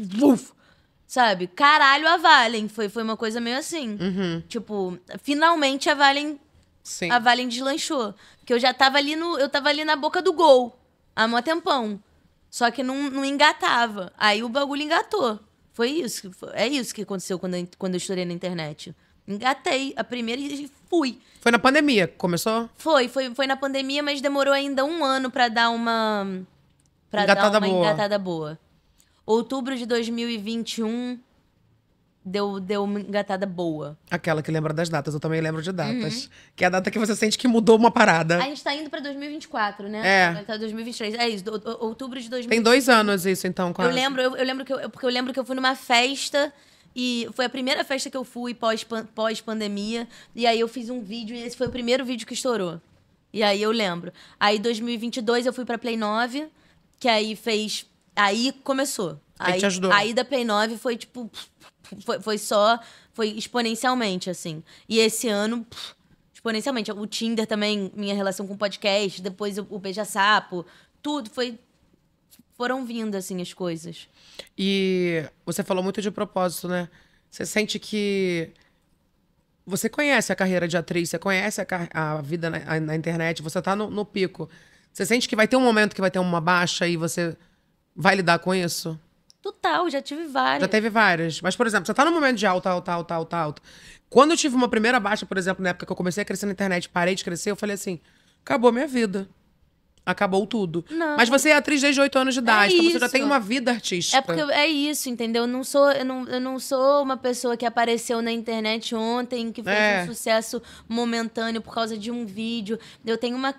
sabe? Caralho, a Valen. Foi, foi uma coisa meio assim. Uhum. Tipo, finalmente a Valen Sim. a Valen deslanchou. Porque eu já tava ali no. Eu tava ali na boca do gol. Há mó tempão. Só que não, não engatava. Aí o bagulho engatou. Foi isso. é isso que aconteceu quando eu, quando eu estourei na internet. Engatei a primeira e fui. Foi na pandemia que começou? Foi, foi, foi na pandemia, mas demorou ainda um ano para dar uma. Pra engatada dar uma boa. engatada boa. Outubro de 2021 deu, deu uma engatada boa. Aquela que lembra das datas, eu também lembro de datas. Uhum. Que é a data que você sente que mudou uma parada. A gente tá indo pra 2024, né? É. Tá 2023. É isso, outubro de 2023. Tem dois anos isso, então, quase. Eu lembro, eu, eu lembro que eu, porque eu lembro que eu fui numa festa. E foi a primeira festa que eu fui pós-pandemia. Pós e aí eu fiz um vídeo e esse foi o primeiro vídeo que estourou. E aí eu lembro. Aí 2022 eu fui pra Play 9, que aí fez. Aí começou. Aí, aí te ajudou. Aí da Play 9 foi tipo foi, foi só. Foi exponencialmente, assim. E esse ano. Pff, exponencialmente. O Tinder também, minha relação com podcast, depois o, o Beija-Sapo, tudo foi. Foram vindo, assim, as coisas. E você falou muito de propósito, né? Você sente que. Você conhece a carreira de atriz, você conhece a, a vida na, a, na, internet, você tá no, no pico. Você sente que vai ter um momento que vai ter uma baixa e você vai lidar com isso? Total, já tive várias. Já teve várias. Mas, por exemplo, você tá num momento de alta, alta, alta, alta, alta. Quando eu tive uma primeira baixa, por exemplo, na época que eu comecei a crescer na internet, parei de crescer, eu falei assim: acabou minha vida. Acabou tudo. Não. Mas você é atriz desde 8 anos de é idade, é então você já tem uma vida artística. É porque eu, é isso, entendeu? Eu não sou, eu não, eu não sou uma pessoa que apareceu na internet ontem, que fez é. um sucesso momentâneo por causa de um vídeo. Eu tenho uma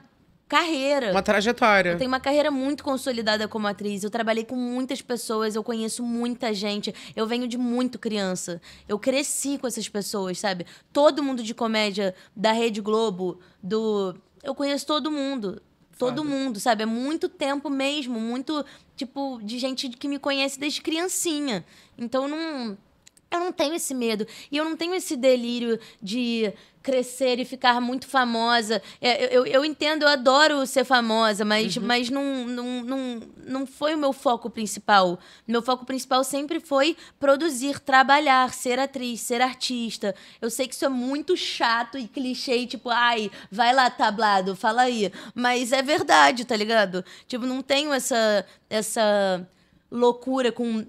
carreira. Uma trajetória. Eu tenho uma carreira muito consolidada como atriz. Eu trabalhei com muitas pessoas, eu conheço muita gente. Eu venho de muito criança. Eu cresci com essas pessoas, sabe? Todo mundo de comédia da Rede Globo, do. Eu conheço todo mundo. Todo Foda. mundo, sabe? É muito tempo mesmo, muito, tipo, de gente que me conhece desde criancinha. Então não eu não tenho esse medo. E eu não tenho esse delírio de crescer e ficar muito famosa. É, eu, eu, eu entendo, eu adoro ser famosa, mas, uhum. mas não, não, não, não foi o meu foco principal. Meu foco principal sempre foi produzir, trabalhar, ser atriz, ser artista. Eu sei que isso é muito chato e clichê, tipo, ai, vai lá, tablado, fala aí. Mas é verdade, tá ligado? Tipo, não tenho essa. essa loucura com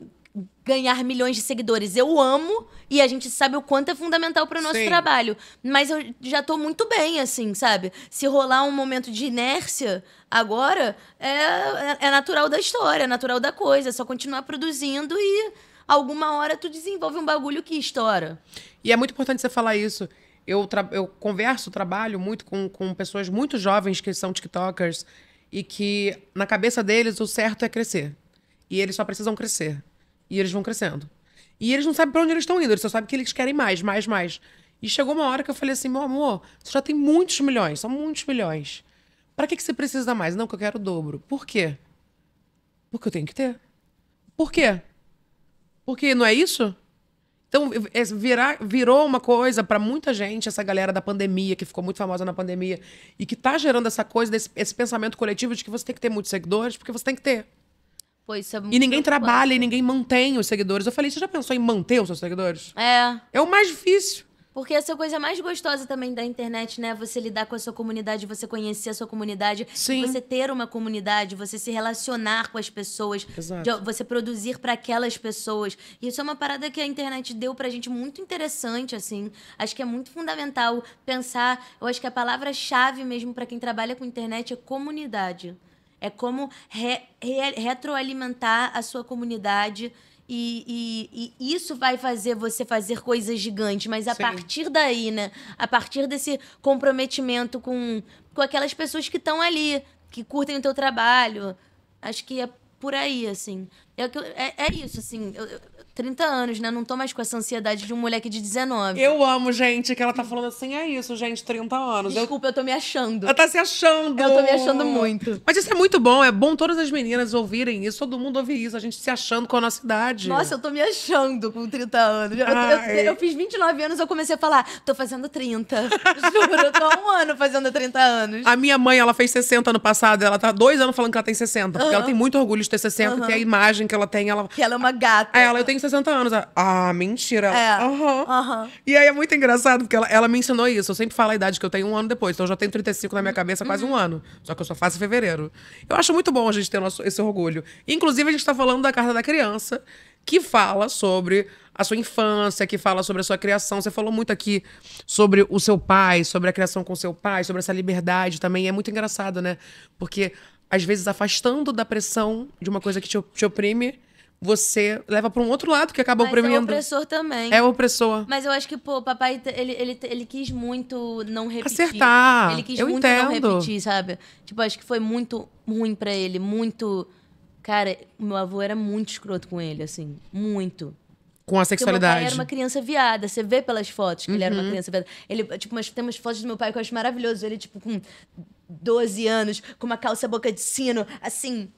ganhar milhões de seguidores. Eu amo e a gente sabe o quanto é fundamental para o nosso Sim. trabalho. Mas eu já tô muito bem, assim, sabe? Se rolar um momento de inércia agora, é, é, é natural da história, é natural da coisa. É só continuar produzindo e alguma hora tu desenvolve um bagulho que estoura. E é muito importante você falar isso. Eu, eu converso, trabalho muito com, com pessoas muito jovens que são TikTokers e que na cabeça deles o certo é crescer. E eles só precisam crescer. E eles vão crescendo. E eles não sabem para onde eles estão indo, eles só sabem que eles querem mais, mais, mais. E chegou uma hora que eu falei assim: meu amor, você já tem muitos milhões, são muitos milhões. Para que, que você precisa mais? Não, que eu quero o dobro. Por quê? Porque eu tenho que ter. Por quê? Porque não é isso? Então, é, virar, virou uma coisa para muita gente, essa galera da pandemia, que ficou muito famosa na pandemia, e que tá gerando essa coisa, desse, esse pensamento coletivo de que você tem que ter muitos seguidores, porque você tem que ter. Pô, isso é muito e ninguém trabalha e ninguém mantém os seguidores. Eu falei, você já pensou em manter os seus seguidores? É. É o mais difícil. Porque essa é coisa mais gostosa também da internet, né? Você lidar com a sua comunidade, você conhecer a sua comunidade, Sim. você ter uma comunidade, você se relacionar com as pessoas, você produzir para aquelas pessoas. Isso é uma parada que a internet deu pra gente muito interessante, assim. Acho que é muito fundamental pensar, eu acho que a palavra-chave mesmo para quem trabalha com internet é comunidade. É como re, re, retroalimentar a sua comunidade. E, e, e, isso vai fazer você fazer coisas gigantes, mas a Sim. partir daí, né? A partir desse comprometimento com, com aquelas pessoas que estão ali, que curtem o teu trabalho. Acho que é por aí, assim. É, é, é isso, assim. Eu, eu, 30 anos, né? Não tô mais com essa ansiedade de um moleque de 19. Eu amo, gente, que ela tá falando assim, é isso, gente, 30 anos. Desculpa, eu, eu tô me achando. Ela tá se achando. Eu tô me achando muito. Mas isso é muito bom, é bom todas as meninas ouvirem isso, todo mundo ouvir isso, a gente se achando com a nossa idade. Nossa, eu tô me achando com 30 anos. Eu, eu, ah, é. eu fiz 29 anos, eu comecei a falar, tô fazendo 30. Juro, eu tô há um ano fazendo 30 anos. A minha mãe, ela fez 60 ano passado, ela tá dois anos falando que ela tem 60, porque ela tem muito orgulho de ter 60, uhum. tem a imagem que ela tem, ela... Que ela é uma gata. É, ela, eu tenho 60 60 anos. Ah, ah, mentira. É. Aham. Uhum. Uhum. E aí é muito engraçado, porque ela, ela me ensinou isso. Eu sempre falo a idade que eu tenho um ano depois. Então eu já tenho 35 na minha cabeça quase uhum. um ano. Só que eu só faço em fevereiro. Eu acho muito bom a gente ter nosso, esse orgulho. Inclusive, a gente tá falando da Carta da Criança, que fala sobre a sua infância, que fala sobre a sua criação. Você falou muito aqui sobre o seu pai, sobre a criação com seu pai, sobre essa liberdade também. é muito engraçado, né? Porque às vezes afastando da pressão de uma coisa que te oprime, você leva para um outro lado que acaba Mas oprimindo. é o opressor também. É opressor. Mas eu acho que, pô, papai, ele, ele, ele quis muito não repetir. Acertar. Ele quis eu muito entendo. não repetir, sabe? Tipo, acho que foi muito ruim para ele, muito... Cara, meu avô era muito escroto com ele, assim, muito. Com a sexualidade. Ele meu pai era uma criança viada. Você vê pelas fotos que uhum. ele era uma uhum. criança viada. Ele, tipo, mas tem umas fotos do meu pai que eu acho maravilhoso. Ele, tipo, com 12 anos, com uma calça boca de sino, assim,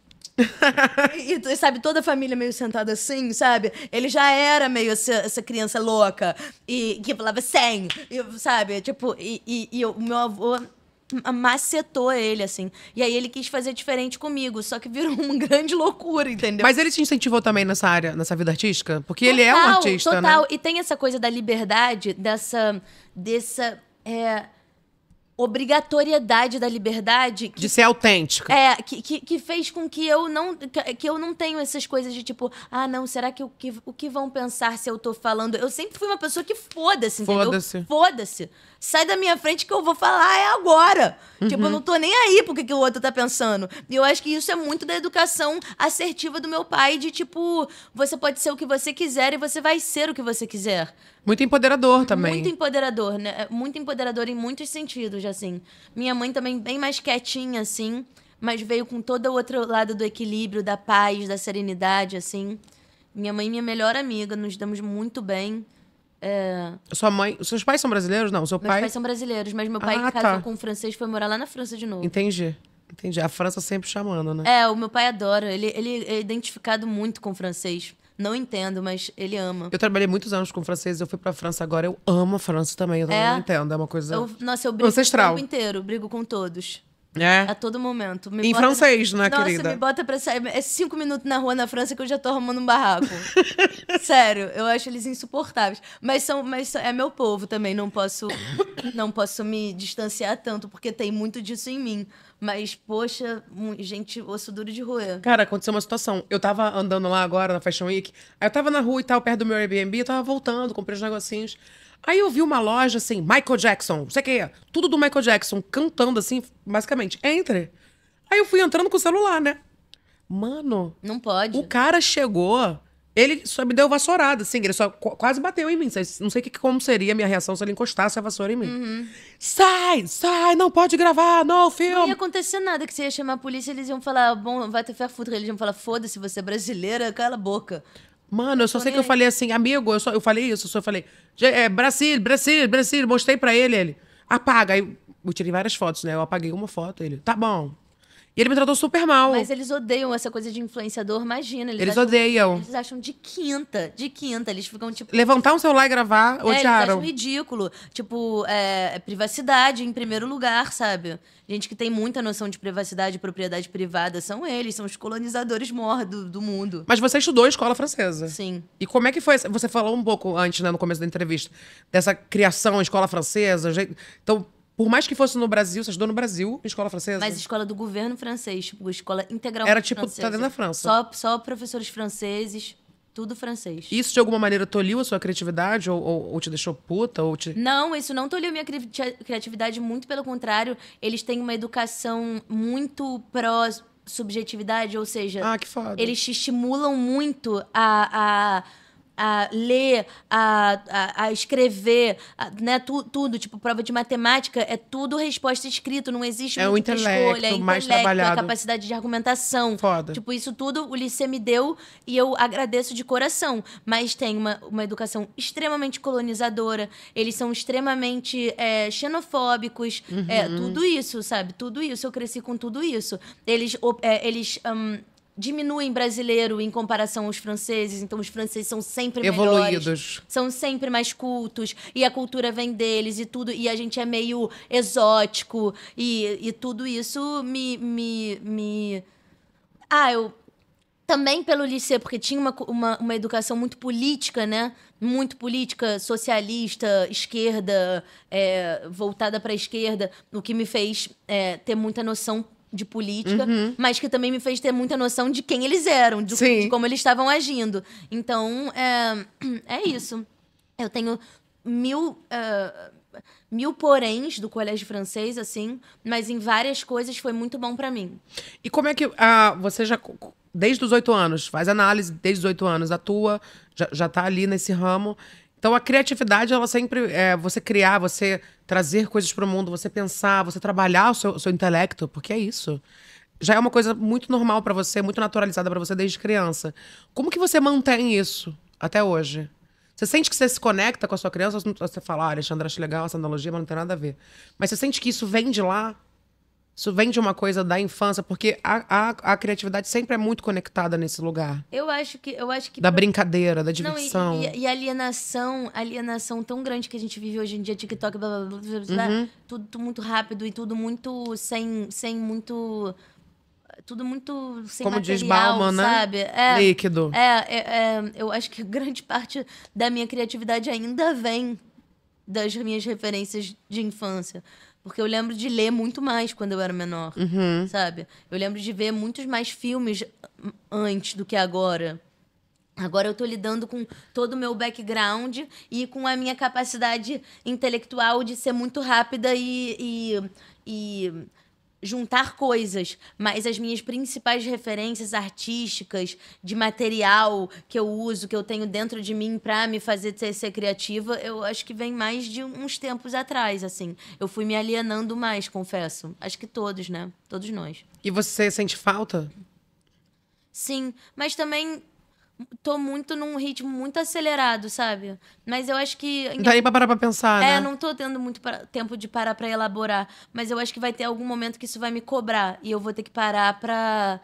e, sabe, toda a família meio sentada assim, sabe? Ele já era meio essa, essa criança louca e que falava 100, sabe? Tipo, e, e, e o meu avô macetou ele, assim. E aí ele quis fazer diferente comigo, só que virou uma grande loucura, entendeu? Mas ele te incentivou também nessa área, nessa vida artística? Porque total, ele é um artista, total. né? Total, e tem essa coisa da liberdade, dessa... dessa é obrigatoriedade da liberdade. Que, de ser autêntica. É, que, que, que, fez com que eu não que eu não tenho essas coisas de tipo, ah, não, será que, o que o que vão pensar se eu tô falando? Eu sempre fui uma pessoa que foda-se, entendeu? Foda-se. Foda-se sai da minha frente que eu vou falar é agora. Uhum. Tipo, eu não tô nem aí porque que o outro tá pensando. E eu acho que isso é muito da educação assertiva do meu pai, de tipo, você pode ser o que você quiser e você vai ser o que você quiser. Muito empoderador também. Muito empoderador, né? É muito empoderador em muitos sentidos, assim. Minha mãe também bem mais quietinha, assim, mas veio com todo o outro lado do equilíbrio, da paz, da serenidade, assim. Minha mãe e minha melhor amiga, nos damos muito bem. É... Sua mãe. Os seus pais são brasileiros? Não, o seu Meus pai. Meus pais são brasileiros, mas meu ah, pai ah, casou tá. com um francês e foi morar lá na França de novo. Entendi. Entendi. A França sempre chamando, né? É, o meu pai adora. Ele, ele é identificado muito com o francês. Não entendo, mas ele ama. Eu trabalhei muitos anos com francês, eu fui pra França agora, eu amo a França também, eu é, não entendo, é uma coisa. Eu, nossa, eu brigo Ancestral. o tempo inteiro, brigo com todos. É. A todo momento. Me em francês, né, Nossa, querida? Nossa, me bota pra sair. É cinco minutos na rua na França que eu já tô arrumando um barraco. Sério, eu acho eles insuportáveis. Mas são, mas é meu povo também, não posso, não posso me distanciar tanto, porque tem muito disso em mim. Mas, poxa, gente, osso duro de rua. Cara, aconteceu uma situação. Eu tava andando lá agora na Fashion Week, aí eu tava na rua e tal, perto do meu Airbnb, eu tava voltando, comprei os negocinhos. Aí eu vi uma loja assim, Michael Jackson, não sei o que, tudo do Michael Jackson, cantando assim, basicamente. Entre. Aí eu fui entrando com o celular, né? Mano. Não pode. O cara chegou, ele só me deu vassourada, assim, ele só qu quase bateu em mim. Não sei que, como seria a minha reação se ele encostasse a vassoura em mim. Uhum. Sai, sai, não pode gravar, não, filme. Não ia acontecer nada que você ia chamar a polícia, eles iam falar, bom, vai ter fé futura. Eles iam falar, foda-se, você é brasileira, cala a boca. Mano, eu só sei que eu falei assim, amigo, eu, só, eu falei isso, eu só falei, é, Brasil, Brasil, Brasil, mostrei pra ele, ele, apaga. Aí eu tirei várias fotos, né? Eu apaguei uma foto, ele, tá bom. E ele me tratou super mal. Mas eles odeiam essa coisa de influenciador, imagina. Eles, eles acham, odeiam. Eles acham de quinta, de quinta. Eles ficam tipo. Levantar um celular e gravar, é, odiaram. Eles acham ridículo. Tipo, é, privacidade em primeiro lugar, sabe? Gente que tem muita noção de privacidade e propriedade privada são eles, são os colonizadores mor do, do mundo. Mas você estudou escola francesa. Sim. E como é que foi? Você falou um pouco antes, né, no começo da entrevista, dessa criação, escola francesa. Então, por mais que fosse no Brasil, você estudou no Brasil, escola francesa? Mas escola do governo francês, tipo, escola integral Era tipo, tá francesa. tá dentro da França. Só, só professores franceses, tudo francês. Isso de alguma maneira tolhiu a sua criatividade? Ou, ou, ou te deixou puta? Ou te... Não, isso não tolhiu minha cri criatividade, muito pelo contrário. Eles têm uma educação muito pró subjetividade, ou seja... Ah, que foda. Eles te estimulam muito a... a a ler, a, a, a escrever, a, né? Tu, tudo, tipo, prova de matemática, é tudo resposta escrita, não existe é muita escolha, é mais trabalhado. a capacidade de argumentação. Foda. Tipo, isso tudo o Liceu me deu e eu agradeço de coração. Mas tem uma, uma educação extremamente colonizadora, eles são extremamente é, xenofóbicos, é, uhum. é, tudo isso, sabe? Tudo isso, eu cresci com tudo isso. Eles, é, eles um, diminuem brasileiro em comparação aos franceses, então os franceses são sempre Evoluídos. melhores. São sempre mais cultos, e a cultura vem deles e tudo, e a gente é meio exótico, e, e tudo isso me, me, me... Ah, eu... Também pelo lycée, porque tinha uma, uma, uma educação muito política, né? muito política socialista, esquerda, é, voltada para a esquerda, o que me fez é, ter muita noção de política, uhum. mas que também me fez ter muita noção de quem eles eram, de, de como eles estavam agindo. Então, é, é isso. Eu tenho mil. Uh, mil poréns do colégio francês, assim, mas em várias coisas foi muito bom para mim. E como é que. Ah, você já. Desde os oito anos, faz análise desde os oito anos, atua, já, já tá ali nesse ramo. Então a criatividade, ela sempre é você criar, você trazer coisas para o mundo, você pensar, você trabalhar o seu, o seu intelecto, porque é isso já é uma coisa muito normal para você, muito naturalizada para você desde criança. Como que você mantém isso até hoje? Você sente que você se conecta com a sua criança? Você fala, ah, Alexandre, acho legal essa analogia, mas não tem nada a ver. Mas você sente que isso vem de lá? Isso vem de uma coisa da infância, porque a, a, a, criatividade sempre é muito conectada nesse lugar. Eu acho que. Eu acho que da brincadeira, da diversão. Não, e, e, alienação, alienação tão grande que a gente vive hoje em dia, TikTok, blá blá blá, blá, blá uhum. tudo, muito rápido e tudo muito sem, sem muito. Tudo muito sem Como material, diz Bauman, né? sabe? É, Líquido. É, é, é, eu acho que grande parte da minha criatividade ainda vem das minhas referências de infância. Porque eu lembro de ler muito mais quando eu era menor, uhum. sabe? Eu lembro de ver muitos mais filmes antes do que agora. Agora eu estou lidando com todo o meu background e com a minha capacidade intelectual de ser muito rápida e, e, e juntar coisas, mas as minhas principais referências artísticas, de material que eu uso, que eu tenho dentro de mim para me fazer ser criativa, eu acho que vem mais de uns tempos atrás, assim. Eu fui me alienando mais, confesso. Acho que todos, né? Todos nós. E você sente falta? Sim, mas também tô muito num ritmo muito acelerado, sabe? Mas eu acho que. Não tá nem pra parar pra pensar, é, né? não tô tendo muito pra... tempo de parar pra elaborar. Mas eu acho que vai ter algum momento que isso vai me cobrar. E eu vou ter que parar pra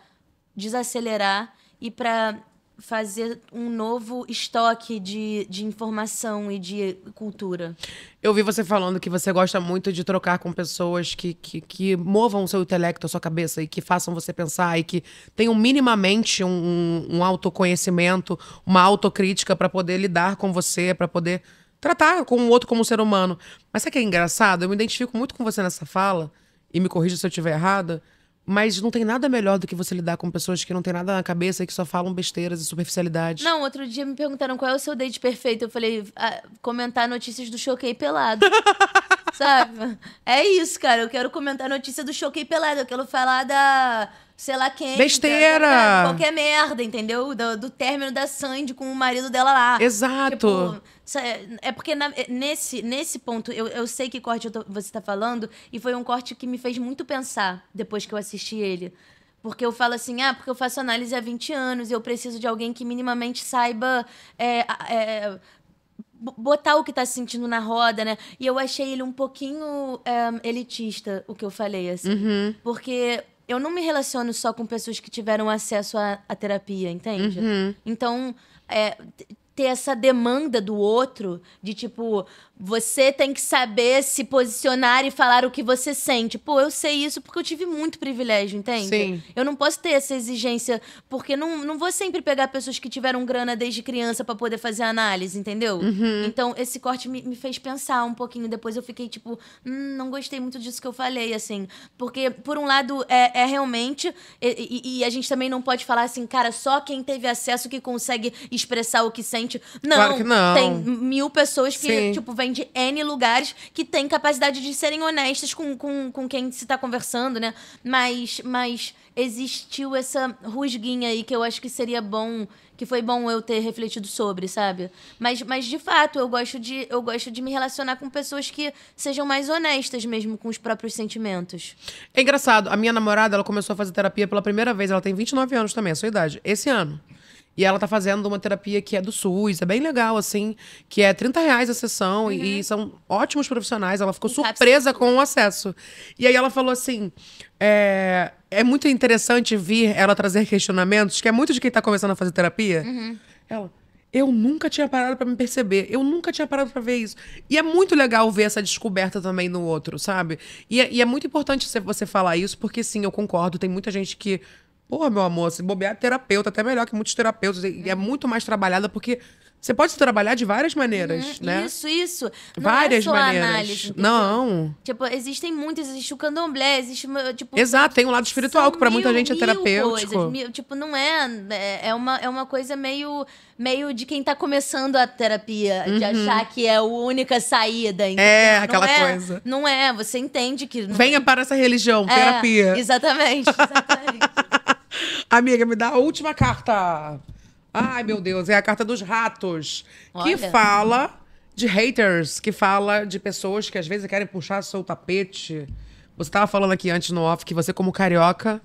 desacelerar e pra fazer um novo estoque de, de informação e de cultura. Eu vi você falando que você gosta muito de trocar com pessoas que, que, que movam o seu intelecto, a sua cabeça e que façam você pensar e que tenham minimamente um, um autoconhecimento, uma autocrítica para poder lidar com você, para poder tratar com o outro como um ser humano. Mas sabe o que é engraçado? Eu me identifico muito com você nessa fala e me corrija se eu estiver errada mas não tem nada melhor do que você lidar com pessoas que não tem nada na cabeça e que só falam besteiras e superficialidades. Não, outro dia me perguntaram qual é o seu date perfeito. Eu falei, ah, comentar notícias do Choquei Pelado. Sabe? É isso, cara. Eu quero comentar notícia do Choquei Pelado. Eu quero falar da sei lá quem. Besteira! Então, então tá, qualquer merda, entendeu? Do, do término da Sandy com o marido dela lá. Exato. Tipo, é, é porque na, é, nesse, nesse ponto, eu, eu sei que corte tô, você tá falando, e foi um corte que me fez muito pensar depois que eu assisti ele. Porque eu falo assim, ah, porque eu faço análise há 20 anos e eu preciso de alguém que minimamente saiba é, é, botar o que tá sentindo na roda, né? E eu achei ele um pouquinho é, elitista, o que eu falei, assim. Uhum. Porque eu não me relaciono só com pessoas que tiveram acesso à, à terapia, entende? Uhum. Então, é, ter essa demanda do outro de tipo, você tem que saber se posicionar e falar o que você sente. Pô, eu sei isso porque eu tive muito privilégio, entende? Sim. Eu não posso ter essa exigência, porque não, não vou sempre pegar pessoas que tiveram grana desde criança para poder fazer análise, entendeu? Uhum. Então, esse corte me, me, fez pensar um pouquinho. Depois eu fiquei tipo, hum, não gostei muito disso que eu falei, assim. Porque, por um lado, é, é realmente. E, e, e, a gente também não pode falar assim, cara, só quem teve acesso que consegue expressar o que sente. Não, claro que não. tem mil pessoas que, Sim. tipo, vem vem de N lugares que tem capacidade de serem honestas com, com, com quem se está conversando, né? Mas, mas existiu essa rusguinha aí que eu acho que seria bom, que foi bom eu ter refletido sobre, sabe? Mas, mas de fato, eu gosto de, eu gosto de me relacionar com pessoas que sejam mais honestas mesmo com os próprios sentimentos. É engraçado, a minha namorada, ela começou a fazer terapia pela primeira vez, ela tem 29 anos também, a sua idade, esse ano. E ela tá fazendo uma terapia que é do SUS, é bem legal, assim, que é 30 reais a sessão uhum. e são ótimos profissionais. Ela ficou surpresa com o acesso. E aí ela falou assim: é, é muito interessante vir ela trazer questionamentos, que é muito de quem tá começando a fazer terapia. Uhum. Ela. Eu nunca tinha parado para me perceber. Eu nunca tinha parado para ver isso. E é muito legal ver essa descoberta também no outro, sabe? E é, e é muito importante você falar isso, porque sim, eu concordo. Tem muita gente que Porra, meu amor, se bobear é terapeuta, até melhor que muitos terapeutas. E é muito mais trabalhada, porque você pode trabalhar de várias maneiras, uhum. né? Isso, isso. Não é várias é maneiras. Análise, não. Tipo, existem muitas, existe o candomblé, existe tipo Exato, tem um lado espiritual que para muita gente é terapêutico. Coisas, mil, tipo, não é, é, é uma é uma coisa meio meio de quem tá começando a terapia, uhum. de achar que é a única saída, entendeu? É, não aquela é, coisa. Não é, você entende que Venha para essa religião, é, terapia. Exatamente, exatamente. Amiga, me dá a última carta. Ai, meu Deus, é a carta dos ratos. Olha. Que fala de haters, que fala de pessoas que às vezes querem puxar seu tapete. Você estava falando aqui antes no off que você, como carioca,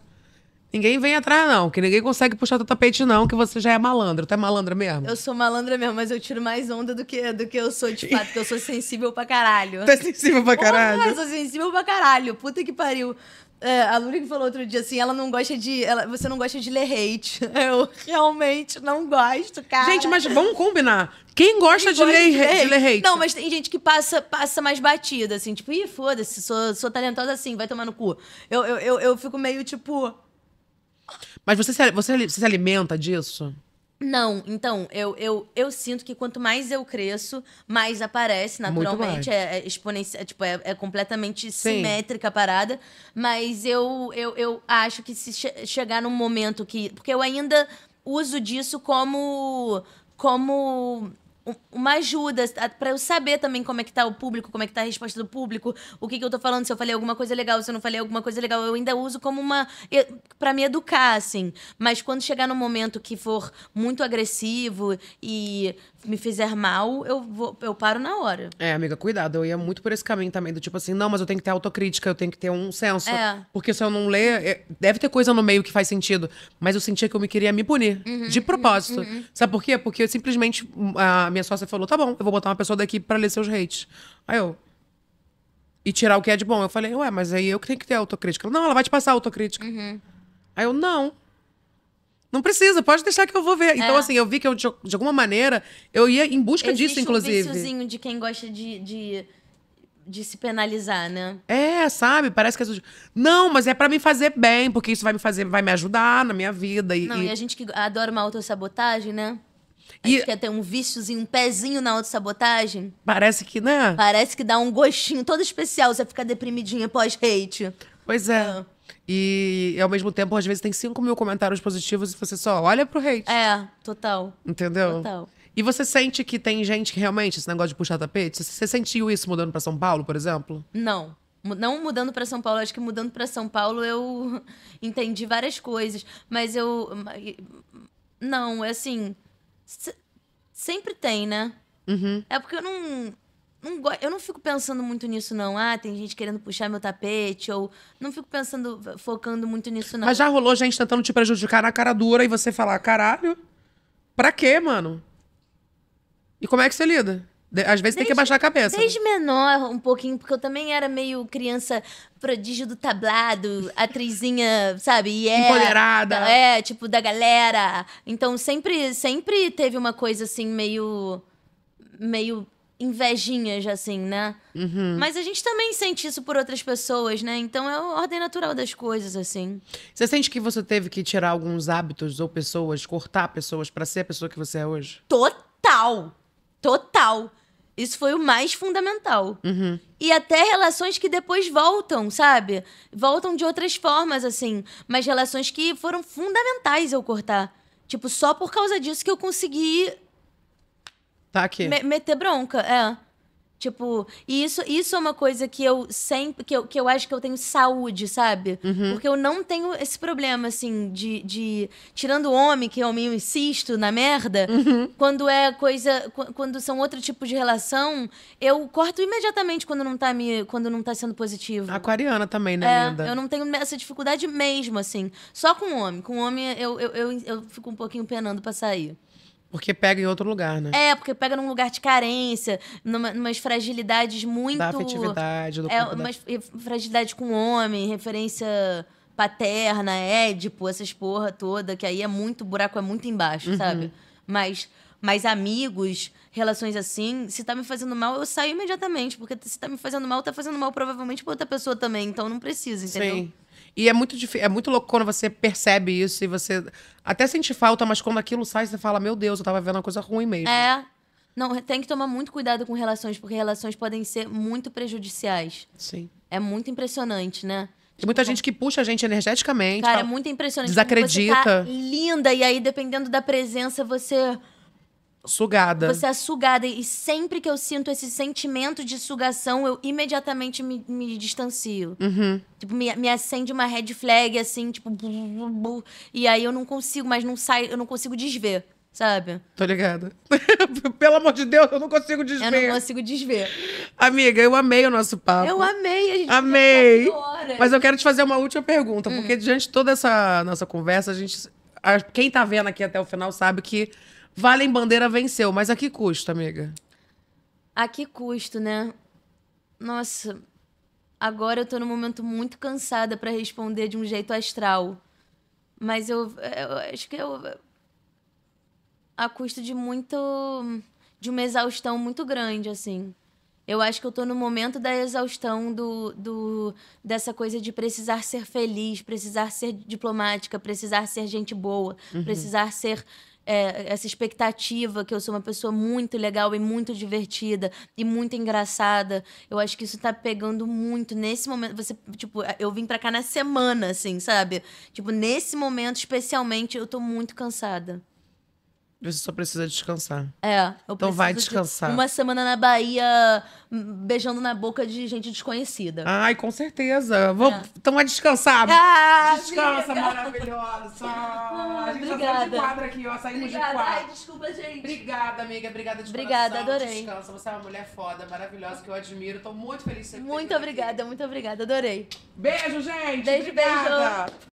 ninguém vem atrás, não. Que ninguém consegue puxar teu tapete, não. Que você já é malandro. Tu é malandra mesmo? Eu sou malandra mesmo, mas eu tiro mais onda do que, do que eu sou, de fato. Porque eu sou sensível pra caralho. Tu é sensível pra caralho? Porra, eu sou sensível pra caralho. Puta que pariu. É, a Lurie falou outro dia assim, ela não gosta de. Ela, você não gosta de ler hate. Eu realmente não gosto, cara. Gente, mas vamos combinar. Quem gosta, Quem de, gosta ler, de, ler, de ler hate? Não, mas tem gente que passa, passa mais batida, assim, tipo, ih, foda-se, sou, sou talentosa assim, vai tomar no cu. Eu, eu, eu, eu fico meio tipo. Mas você se, você, você se alimenta disso? Não, então, eu, eu, eu sinto que quanto mais eu cresço, mais aparece naturalmente. Mais. É, é exponencial, é, tipo, é, é completamente Sim. simétrica a parada. Mas eu, eu, eu acho que se che chegar num momento que. Porque eu ainda uso disso como. como uma ajuda para eu saber também como é que tá o público, como é que tá a resposta do público, o que, que eu tô falando, se eu falei alguma coisa legal, se eu não falei alguma coisa legal, eu ainda uso como uma para me educar assim. Mas quando chegar no momento que for muito agressivo e me fizer mal, eu, vou, eu paro na hora. É, amiga, cuidado. Eu ia muito por esse caminho também, do tipo assim, não, mas eu tenho que ter autocrítica, eu tenho que ter um senso. É. Porque se eu não ler, é, deve ter coisa no meio que faz sentido. Mas eu sentia que eu me queria me punir, uhum, de uhum, propósito. Uhum, Sabe por quê? Porque simplesmente hum, a minha sócia falou: tá bom, eu vou botar uma pessoa daqui para ler seus hates. Aí eu. E tirar o que é de bom. Eu falei, ué, mas aí eu que tenho que ter autocrítica. não, ela vai te passar autocrítica. Uhum. Aí eu, não. Não precisa, pode deixar que eu vou ver. Então, é. assim, eu vi que eu, de, alguma maneira, eu ia em busca Existe disso, inclusive. Um viciozinho de quem gosta de, de, de, se penalizar, né? É, sabe? Parece que as pessoas. Não, mas é para me fazer bem, porque isso vai me fazer, vai me ajudar na minha vida. E, Não, e, e a gente que adora uma autossabotagem, né? A gente e... quer ter um víciozinho, um pezinho na autossabotagem. Parece que, né? Parece que dá um gostinho todo especial você ficar deprimidinha pós-hate. Pois é. é. E, ao mesmo tempo, às vezes tem 5 mil comentários positivos e você só olha pro hate. É, total. Entendeu? Total. E você sente que tem gente que realmente, esse negócio de puxar tapete, você sentiu isso mudando para São Paulo, por exemplo? Não. Não mudando para São Paulo, acho que mudando para São Paulo eu entendi várias coisas. Mas eu. Não, é assim. Sempre tem, né? Uhum. É porque eu não não eu não fico pensando muito nisso, não. Ah, tem gente querendo puxar meu tapete, ou não fico pensando, focando muito nisso, não. Mas já rolou gente tentando te prejudicar na cara dura e você falar, caralho, pra quê, mano? E como é que você lida? De Às vezes desde, tem que baixar a cabeça. Desde né? menor, um pouquinho, porque eu também era meio criança prodígio do tablado, atrizinha, sabe? E é, Empoderada. É, tipo, da galera. Então sempre, sempre teve uma coisa assim, meio. meio invejinhas, assim, né? Uhum. Mas a gente também sente isso por outras pessoas, né? Então é a ordem natural das coisas, assim. Você sente que você teve que tirar alguns hábitos ou pessoas, cortar pessoas para ser a pessoa que você é hoje? Total! Total! Isso foi o mais fundamental. Uhum. E até relações que depois voltam, sabe? Voltam de outras formas, assim. Mas relações que foram fundamentais eu cortar. Tipo, só por causa disso que eu consegui Tá aqui. Me meter bronca, é. Tipo, e isso, isso é uma coisa que eu sempre. que eu, que eu acho que eu tenho saúde, sabe? Uhum. Porque eu não tenho esse problema, assim, de. de tirando o homem, que eu insisto na merda, uhum. quando é coisa. quando são outro tipo de relação, eu corto imediatamente quando não tá, me, quando não tá sendo positivo. Aquariana também, né, é, linda? Eu não tenho essa dificuldade mesmo, assim. Só com o homem. Com o homem eu, eu, eu, eu fico um pouquinho penando pra sair. Porque pega em outro lugar, né? É, porque pega num lugar de carência, numa, numas fragilidades muito. Da afetividade, do É, umas da... fragilidade com o homem, referência paterna, édipo, essas porra toda, que aí é muito, o buraco é muito embaixo, uhum. sabe? Mas, mas amigos, relações assim, se tá me fazendo mal, eu saio imediatamente. Porque se tá me fazendo mal, tá fazendo mal provavelmente pra outra pessoa também. Então não precisa, entendeu? Sim. E é muito difícil, é muito louco quando você percebe isso e você até sente falta, mas quando aquilo sai, você fala, meu Deus, eu tava vendo uma coisa ruim mesmo. É. Não, tem que tomar muito cuidado com relações, porque relações podem ser muito prejudiciais. Sim. É muito impressionante, né? Tem muita tipo, gente que puxa a gente energeticamente. Cara, é fala, é muito impressionante. Tá Desacredita. Tá linda, e aí, dependendo da presença, você Sugada. Você é sugada. E sempre que eu sinto esse sentimento de sugação, eu imediatamente me, me distancio. Uhum. Tipo, me, me acende uma red flag, assim, tipo... e aí eu não consigo, mas não sai, eu não consigo desver, sabe? Tô ligada. Pelo amor de Deus, eu não consigo desver. Eu não consigo desver. Amiga, eu amei o nosso papo. Eu amei. A gente amei. Horas. Mas eu quero te fazer uma última pergunta. Hum. Porque diante de toda essa nossa conversa, a gente... A, quem tá vendo aqui até o final sabe que Valem Bandeira venceu, mas a que custo, amiga? A que custo, né? Nossa, agora eu tô num momento muito cansada para responder de um jeito astral. Mas eu, eu acho que eu. A custo de muito. de uma exaustão muito grande, assim. Eu acho que eu tô no momento da exaustão do, do, dessa coisa de precisar ser feliz, precisar ser diplomática, precisar ser gente boa, uhum. precisar ser é, essa expectativa que eu sou uma pessoa muito legal e muito divertida e muito engraçada. Eu acho que isso tá pegando muito nesse momento. Você, tipo, é, eu vim pra cá na semana, assim, sabe? Tipo, nesse momento, especialmente, eu tô muito cansada. Você só precisa descansar. É. eu então vai descansar. De uma semana na Bahia, hum, beijando na boca de gente desconhecida. Ai, com certeza. Vou... É. Então vai descansar. Ah, Descansa, amiga. maravilhosa. Ah, a gente obrigada. já saiu de quadra aqui, ó. Saímos obrigada. de quadra. Ai, desculpa, gente. Obrigada, amiga. Obrigada de Obrigada, coração. adorei. Descansa. Você é uma mulher foda, maravilhosa, que eu admiro. Tô muito feliz de você Muito obrigada, aqui. muito obrigada. Adorei. Beijo, gente. Beijo, obrigada. beijo.